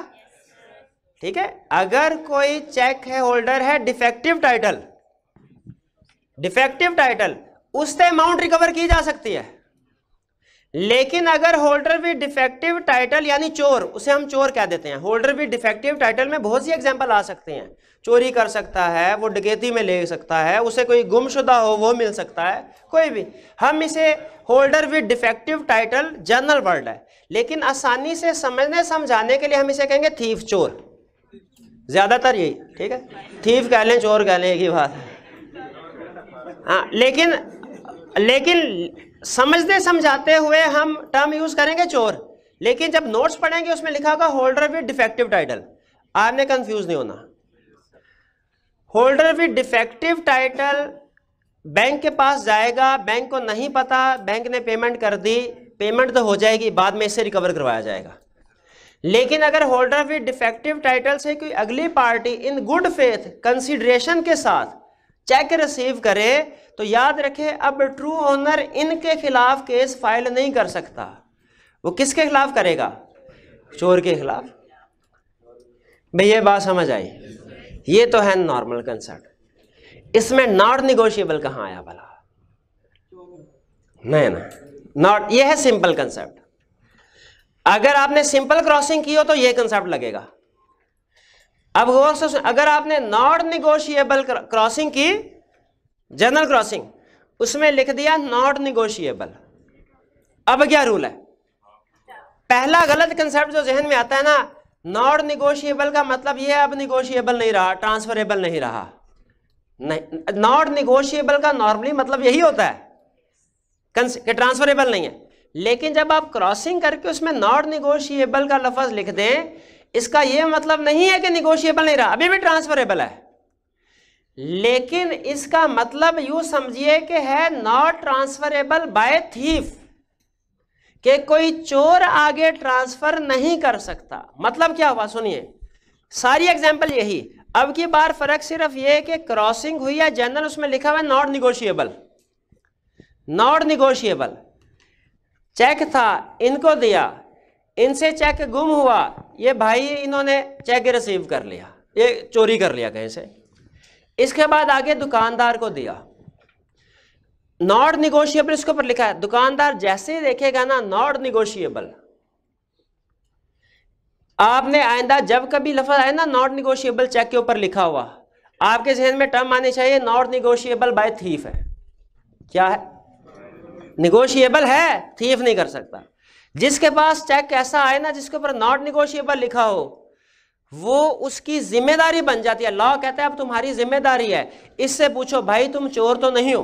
ठीक है अगर कोई चेक है होल्डर है डिफेक्टिव टाइटल डिफेक्टिव टाइटल उससे अमाउंट रिकवर की जा सकती है लेकिन अगर होल्डर भी डिफेक्टिव टाइटल यानी चोर उसे हम चोर क्या देते हैं होल्डर भी डिफेक्टिव टाइटल में बहुत सी एग्जाम्पल आ सकते हैं चोरी कर सकता है वो डकैती में ले सकता है उसे कोई गुमशुदा हो वो मिल सकता है कोई भी हम इसे holder with defective title general word है लेकिन आसानी से समझने समझाने के लिए हम इसे कहेंगे थीफ चोर ज़्यादातर यही ठीक है थीफ कह लें चोर कह लें एक ही बात हाँ लेकिन लेकिन समझते समझाते हुए हम टर्म यूज़ करेंगे चोर लेकिन जब नोट्स पढ़ेंगे उसमें लिखा होगा होल्डर विद डिफेक्टिव टाइटल आपने कंफ्यूज नहीं होना holder with defective title bank के पास जाएगा बैंक को नहीं पता बैंक ने पेमेंट कर दी पेमेंट तो हो जाएगी बाद में इसे रिकवर करवाया जाएगा लेकिन अगर होल्डर ऑफ डिफेक्टिव टाइटल से कोई अगली party in good faith consideration के साथ चेक रिसीव करे तो याद रखे अब ट्रू ओनर इनके खिलाफ केस फाइल नहीं कर सकता वो किसके खिलाफ करेगा चोर के खिलाफ भैया बात समझ आई ये तो है नॉर्मल कंसर्ट इसमें नॉट निगोशिएबल कहाँ आया भला नहीं ना नॉट ये है सिंपल कंसेप्ट अगर आपने सिंपल क्रॉसिंग की हो तो ये कंसेप्ट लगेगा अब गौर से अगर आपने नॉट निगोशिएबल क्रॉसिंग की जनरल क्रॉसिंग उसमें लिख दिया नॉट निगोशिएबल अब क्या रूल है पहला गलत कंसेप्ट जो जहन में आता है ना नॉट निगोशिएबल का मतलब यह है अब निगोशिएबल नहीं रहा ट्रांसफरेबल नहीं रहा नहीं नॉट निगोशिएबल का नॉर्मली मतलब यही होता है के ट्रांसफरेबल नहीं है लेकिन जब आप क्रॉसिंग करके उसमें नॉट निगोशिएबल का लफज लिख दें इसका यह मतलब नहीं है कि निगोशिएबल नहीं रहा अभी भी ट्रांसफरेबल है लेकिन इसका मतलब यू समझिए कि है नॉट ट्रांसफरेबल बाय थीफ कि कोई चोर आगे ट्रांसफर नहीं कर सकता मतलब क्या हुआ सुनिए सारी एग्जाम्पल यही अब की बार फर्क सिर्फ यह कि क्रॉसिंग हुई है जनरल उसमें लिखा हुआ है not negotiable not negotiable cheque था इनको दिया इनसे चेक गुम हुआ ये भाई इन्होंने चेक रिसीव कर लिया ये चोरी कर लिया कहीं से इसके बाद आगे दुकानदार को दिया नॉट निगोशिएबल इसके ऊपर लिखा है दुकानदार जैसे ही देखेगा ना नॉट निगोशिएबल आपने आइंदा जब कभी लफज आए ना नॉट निगोशिएबल चेक के ऊपर लिखा हुआ आपके जहन में टर्म आने चाहिए नॉट निगोशिएबल बाय थीफ है क्या है निगोशिएबल है थीफ नहीं कर सकता जिसके पास चेक ऐसा आए ना जिसके ऊपर नॉट निगोशिएबल लिखा हो वो उसकी जिम्मेदारी बन जाती है लॉ कहता है अब तुम्हारी जिम्मेदारी है इससे पूछो भाई तुम चोर तो नहीं हो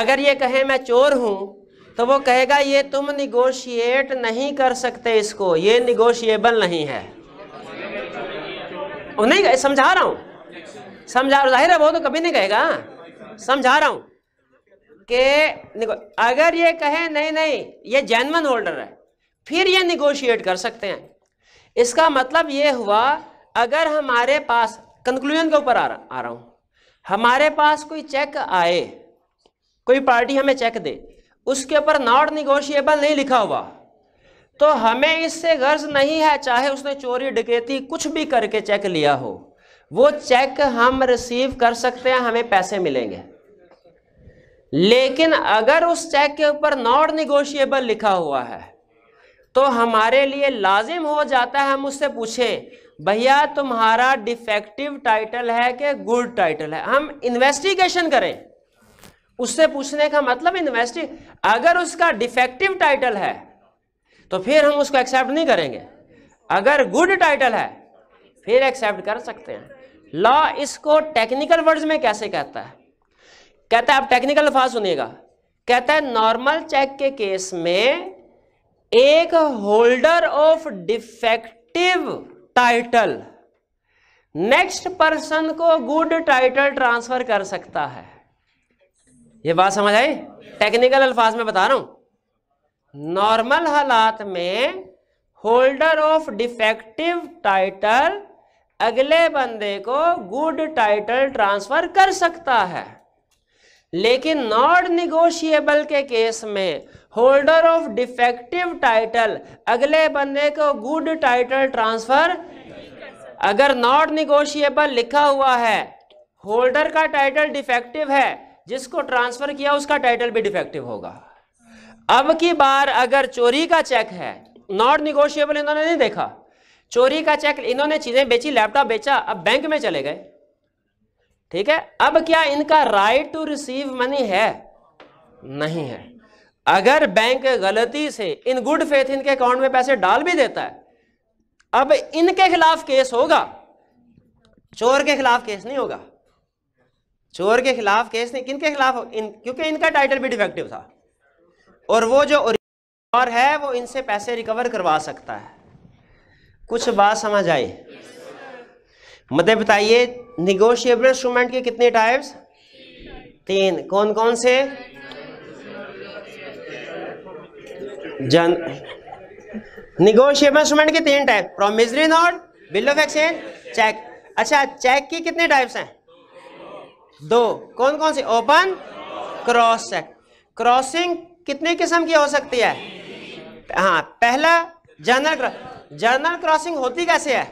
अगर ये कहे मैं चोर हूं तो वो कहेगा ये तुम निगोशिएट नहीं कर सकते इसको ये निगोशिएबल नहीं है नहीं समझा रहा हूं समझा जाहिर है वो तो कभी नहीं कहेगा समझा रहा हूं कि अगर ये कहे नहीं नहीं ये जेनवन होल्डर है फिर ये निगोशिएट कर सकते हैं इसका मतलब ये हुआ अगर हमारे पास कंक्लूजन के ऊपर आ रहा आ रहा हूँ हमारे पास कोई चेक आए कोई पार्टी हमें चेक दे उसके ऊपर नॉट निगोशिएबल नहीं लिखा हुआ तो हमें इससे गर्ज नहीं है चाहे उसने चोरी डकैती कुछ भी करके चेक लिया हो वो चेक हम रिसीव कर सकते हैं हमें पैसे मिलेंगे लेकिन अगर उस चेक के ऊपर नॉट निगोशिएबल लिखा हुआ है तो हमारे लिए लाजिम हो जाता है हम उससे पूछें भैया तुम्हारा डिफेक्टिव टाइटल है कि गुड टाइटल है हम इन्वेस्टिगेशन करें उससे पूछने का मतलब इन्वेस्टि अगर उसका डिफेक्टिव टाइटल है तो फिर हम उसको एक्सेप्ट नहीं करेंगे अगर गुड टाइटल है फिर एक्सेप्ट कर सकते हैं लॉ इसको टेक्निकल वर्ड्स में कैसे कहता है कहता है आप टेक्निकल अल्फाज सुनिएगा कहता है नॉर्मल चेक के केस में एक holder of defective title next person को गुड टाइटल ट्रांसफर कर सकता है ये बात समझ आई टेक्निकल अल्फाज में बता रहा हूं नॉर्मल हालात में होल्डर ऑफ डिफेक्टिव टाइटल अगले बंदे को गुड टाइटल ट्रांसफर कर सकता है लेकिन नॉट निगोशिएबल के केस में होल्डर ऑफ डिफेक्टिव टाइटल अगले बंदे को गुड टाइटल ट्रांसफर अगर नॉट निगोशिएबल लिखा हुआ है होल्डर का टाइटल डिफेक्टिव है जिसको ट्रांसफर किया उसका टाइटल भी डिफेक्टिव होगा अब की बार अगर चोरी का चेक है नॉट निगोशिएबल इन्होंने नहीं देखा चोरी का चेक इन्होंने चीजें बेची लैपटॉप बेचा अब बैंक में चले गए ठीक है अब क्या इनका राइट टू रिसीव मनी है नहीं है अगर बैंक गलती से इन गुड फेथ इनके अकाउंट में पैसे डाल भी देता है अब इनके खिलाफ केस होगा चोर के खिलाफ केस नहीं होगा चोर के खिलाफ केस नहीं किन के खिलाफ इन क्योंकि इनका टाइटल भी डिफेक्टिव था और वो जो और है वो इनसे पैसे रिकवर करवा सकता है कुछ बात समझ आई मतलब बताइए निगोशिएबल इंस्ट्रूमेंट के कितने टाइप्स तीन कौन कौन से जन निगोशिएबल इंस्ट्रूमेंट के तीन type promissory note bill of exchange cheque अच्छा चेक के कितने टाइप्स हैं दो कौन कौन से ओपन क्रॉस चेक क्रॉसिंग कितने किस्म की हो सकती है हाँ पहला जर्नल जनरल जर्नल क्रॉसिंग होती कैसे है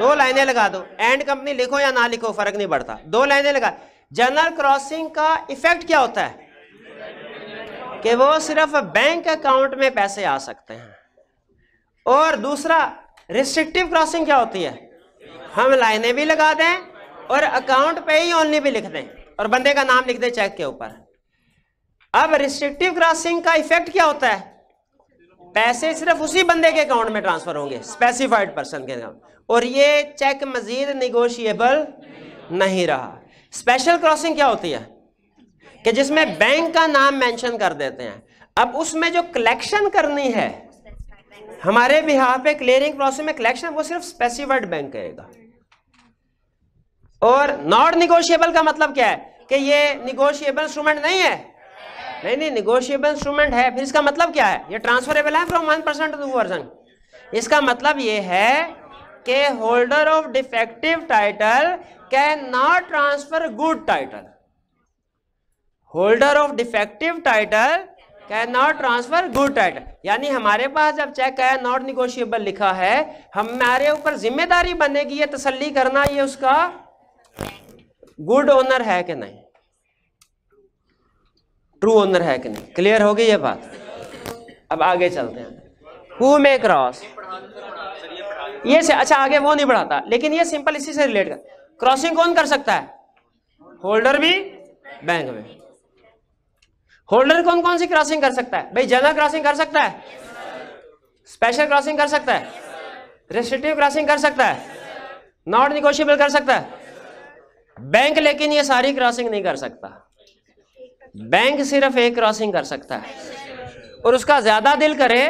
दो लाइनें लगा दो एंड कंपनी लिखो या ना लिखो फर्क नहीं पड़ता दो लाइनें लगा जनरल क्रॉसिंग का इफेक्ट क्या होता है कि वो सिर्फ बैंक अकाउंट में पैसे आ सकते हैं और दूसरा रिस्ट्रिक्टिव क्रॉसिंग क्या होती है हम लाइनें भी लगा दें और अकाउंट पे ही ओनली भी लिख दें और बंदे का नाम लिख दें चेक के ऊपर अब रिस्ट्रिक्टिव क्रॉसिंग का इफेक्ट क्या होता है पैसे सिर्फ उसी बंदे के अकाउंट में ट्रांसफर होंगे स्पेसिफाइड पर्सन के अकाउंट और ये चेक मजीद निगोशिएबल नहीं रहा स्पेशल क्रॉसिंग क्या होती है कि जिसमें बैंक का नाम मेंशन कर देते हैं अब उसमें जो कलेक्शन करनी है हमारे बिहार पे क्लियरिंग प्रोसेस में कलेक्शन वो सिर्फ स्पेसिफाइड बैंक करेगा और नॉट निगोशिएबल का मतलब क्या है कि ये निगोशिएबल इंस्ट्रूमेंट नहीं है नहीं नहीं निगोशियबल इंस्ट्रूमेंट है फिर इसका मतलब क्या है ये ट्रांसफरेबल है from one person to person इसका मतलब ये है कि holder of defective title can not transfer good title holder of defective title can not transfer good title यानी हमारे पास जब चेक है नॉट निगोशियबल लिखा है हमारे ऊपर जिम्मेदारी बनेगी ये तसल्ली करना ये उसका गुड ओनर है कि नहीं ट्रू ओनर है कि नहीं क्लियर हो गई ये बात अब आगे चलते हैं हु में क्रॉस ये से अच्छा आगे वो नहीं बढ़ाता लेकिन ये सिंपल इसी से रिलेट कर क्रॉसिंग कौन कर सकता है होल्डर भी बैंक में होल्डर कौन कौन सी क्रॉसिंग कर सकता है भाई जनरल क्रॉसिंग कर सकता है स्पेशल क्रॉसिंग कर सकता है रेस्ट्रिक्टिव क्रॉसिंग कर सकता है नॉट निगोशियबल कर सकता है बैंक लेकिन ये सारी क्रॉसिंग नहीं कर सकता बैंक सिर्फ एक क्रॉसिंग कर सकता है और उसका ज्यादा दिल करे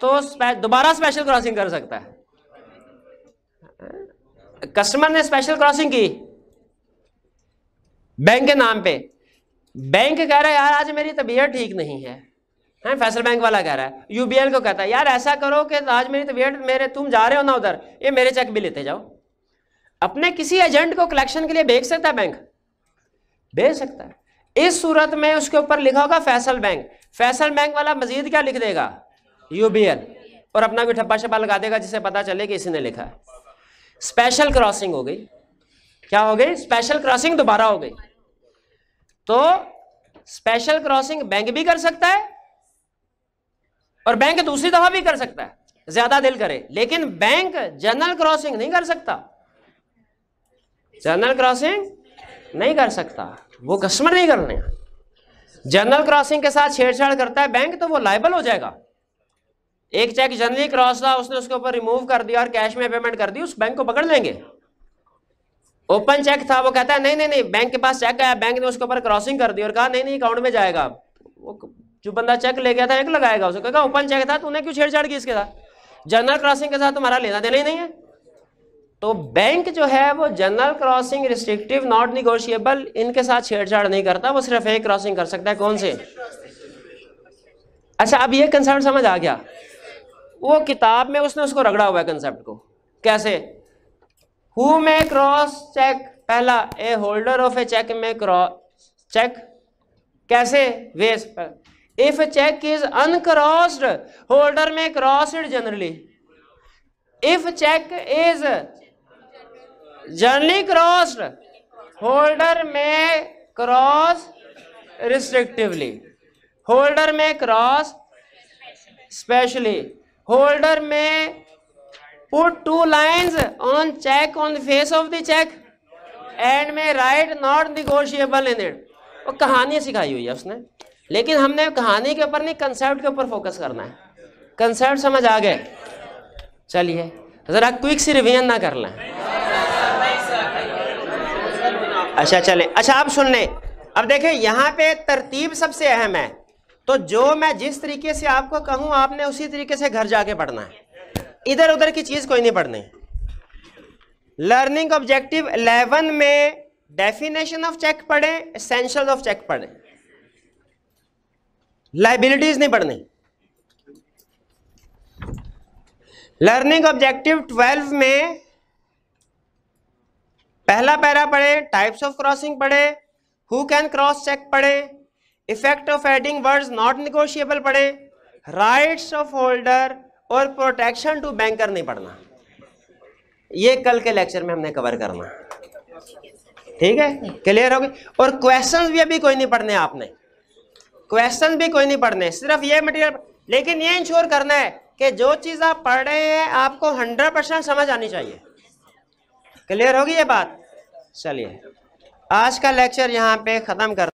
तो दोबारा स्पेशल क्रॉसिंग कर सकता है कस्टमर ने स्पेशल क्रॉसिंग की बैंक के नाम पे बैंक कह रहा है यार आज मेरी तबीयत ठीक नहीं है हैं फैसल बैंक वाला कह रहा है यूबीएल को कहता है यार ऐसा करो कि आज मेरी तबीयत मेरे तुम जा रहे हो ना उधर ये मेरे चेक भी लेते जाओ अपने किसी एजेंट को कलेक्शन के लिए भेज सकता है बैंक भेज सकता है इस सूरत में उसके ऊपर लिखा होगा फैसल बैंक फैसल बैंक वाला मजीद क्या लिख देगा यूबीएल और अपना भी ठप्पा छप्पा लगा देगा जिसे पता चले कि इसी ने लिखा है स्पेशल क्रॉसिंग हो गई क्या हो गई स्पेशल क्रॉसिंग दोबारा हो गई तो स्पेशल क्रॉसिंग बैंक भी कर सकता है और बैंक दूसरी दफा भी कर सकता है ज्यादा दिल करे लेकिन बैंक जनरल क्रॉसिंग नहीं कर सकता जनरल क्रॉसिंग नहीं कर सकता वो कस्टमर नहीं करने जनरल क्रॉसिंग के साथ छेड़छाड़ करता है बैंक तो वो लाइबल हो जाएगा एक चेक जनरली क्रॉस था उसने उसके ऊपर रिमूव कर दिया और कैश में पेमेंट कर दी उस बैंक को पकड़ लेंगे ओपन चेक था वो कहता है नहीं नहीं नहीं बैंक के पास चेक आया बैंक ने उसके ऊपर क्रॉसिंग कर दी और कहा नहीं नहीं अकाउंट में जाएगा वो जो बंदा चेक ले गया था एक लगाएगा उसको कहा ओपन चेक था तूने क्यों छेड़छाड़ की इसके साथ जनरल क्रॉसिंग के साथ तुम्हारा लेना देना ही नहीं है तो बैंक जो है वो general crossing restrictive not negotiable इनके साथ छेड़छाड़ नहीं करता वो सिर्फ एक क्रॉसिंग कर सकता है कौन से अच्छा अब ये कंसेप्ट समझ आ गया वो किताब में उसने उसको रगड़ा हुआ है कंसेप्ट को कैसे हु मे क्रॉस चेक पहला a holder of a cheque may cross cheque कैसे ways if a cheque is uncrossed holder may crossed generally if cheque is जर्नी crossed holder may cross restrictively holder may cross specially holder may put two lines on cheque on the face of the cheque and may write not negotiable in it वो कहानी सिखाई हुई है उसने लेकिन हमने कहानी के ऊपर नहीं कंसेप्ट के ऊपर फोकस करना है कंसेप्ट समझ आ गए चलिए जरा क्विक सी रिविजन ना कर लें अच्छा चले अच्छा आप सुन लें अब देखे यहाँ पे तरतीब सबसे अहम है तो जो मैं जिस तरीके से आपको कहूँ आपने उसी तरीके से घर जाके पढ़ना है इधर उधर की चीज़ कोई नहीं पढ़नी लर्निंग ऑब्जेक्टिव 11 में डेफिनेशन ऑफ चेक पढ़ें एसेंशियल ऑफ चेक पढ़ें लाइबिलिटीज नहीं पढ़नी लर्निंग ऑब्जेक्टिव 12 में पहला पैरा पढ़े टाइप्स ऑफ क्रॉसिंग पढ़े हु कैन क्रॉस चेक पढ़े effect of adding words not negotiable पढ़े राइट्स ऑफ होल्डर और प्रोटेक्शन टू बैंकर नहीं पढ़ना ये कल के लेक्चर में हमने कवर करना ठीक है क्लियर हो गई और क्वेश्चंस भी अभी कोई नहीं पढ़ने आपने क्वेश्चंस भी कोई नहीं पढ़ने सिर्फ ये मटेरियल लेकिन ये इंश्योर करना है कि जो चीज़ आप पढ़ रहे हैं आपको हंड्रेड परसेंट समझ आनी चाहिए क्लियर होगी ये बात चलिए आज का लेक्चर यहाँ पे ख़त्म कर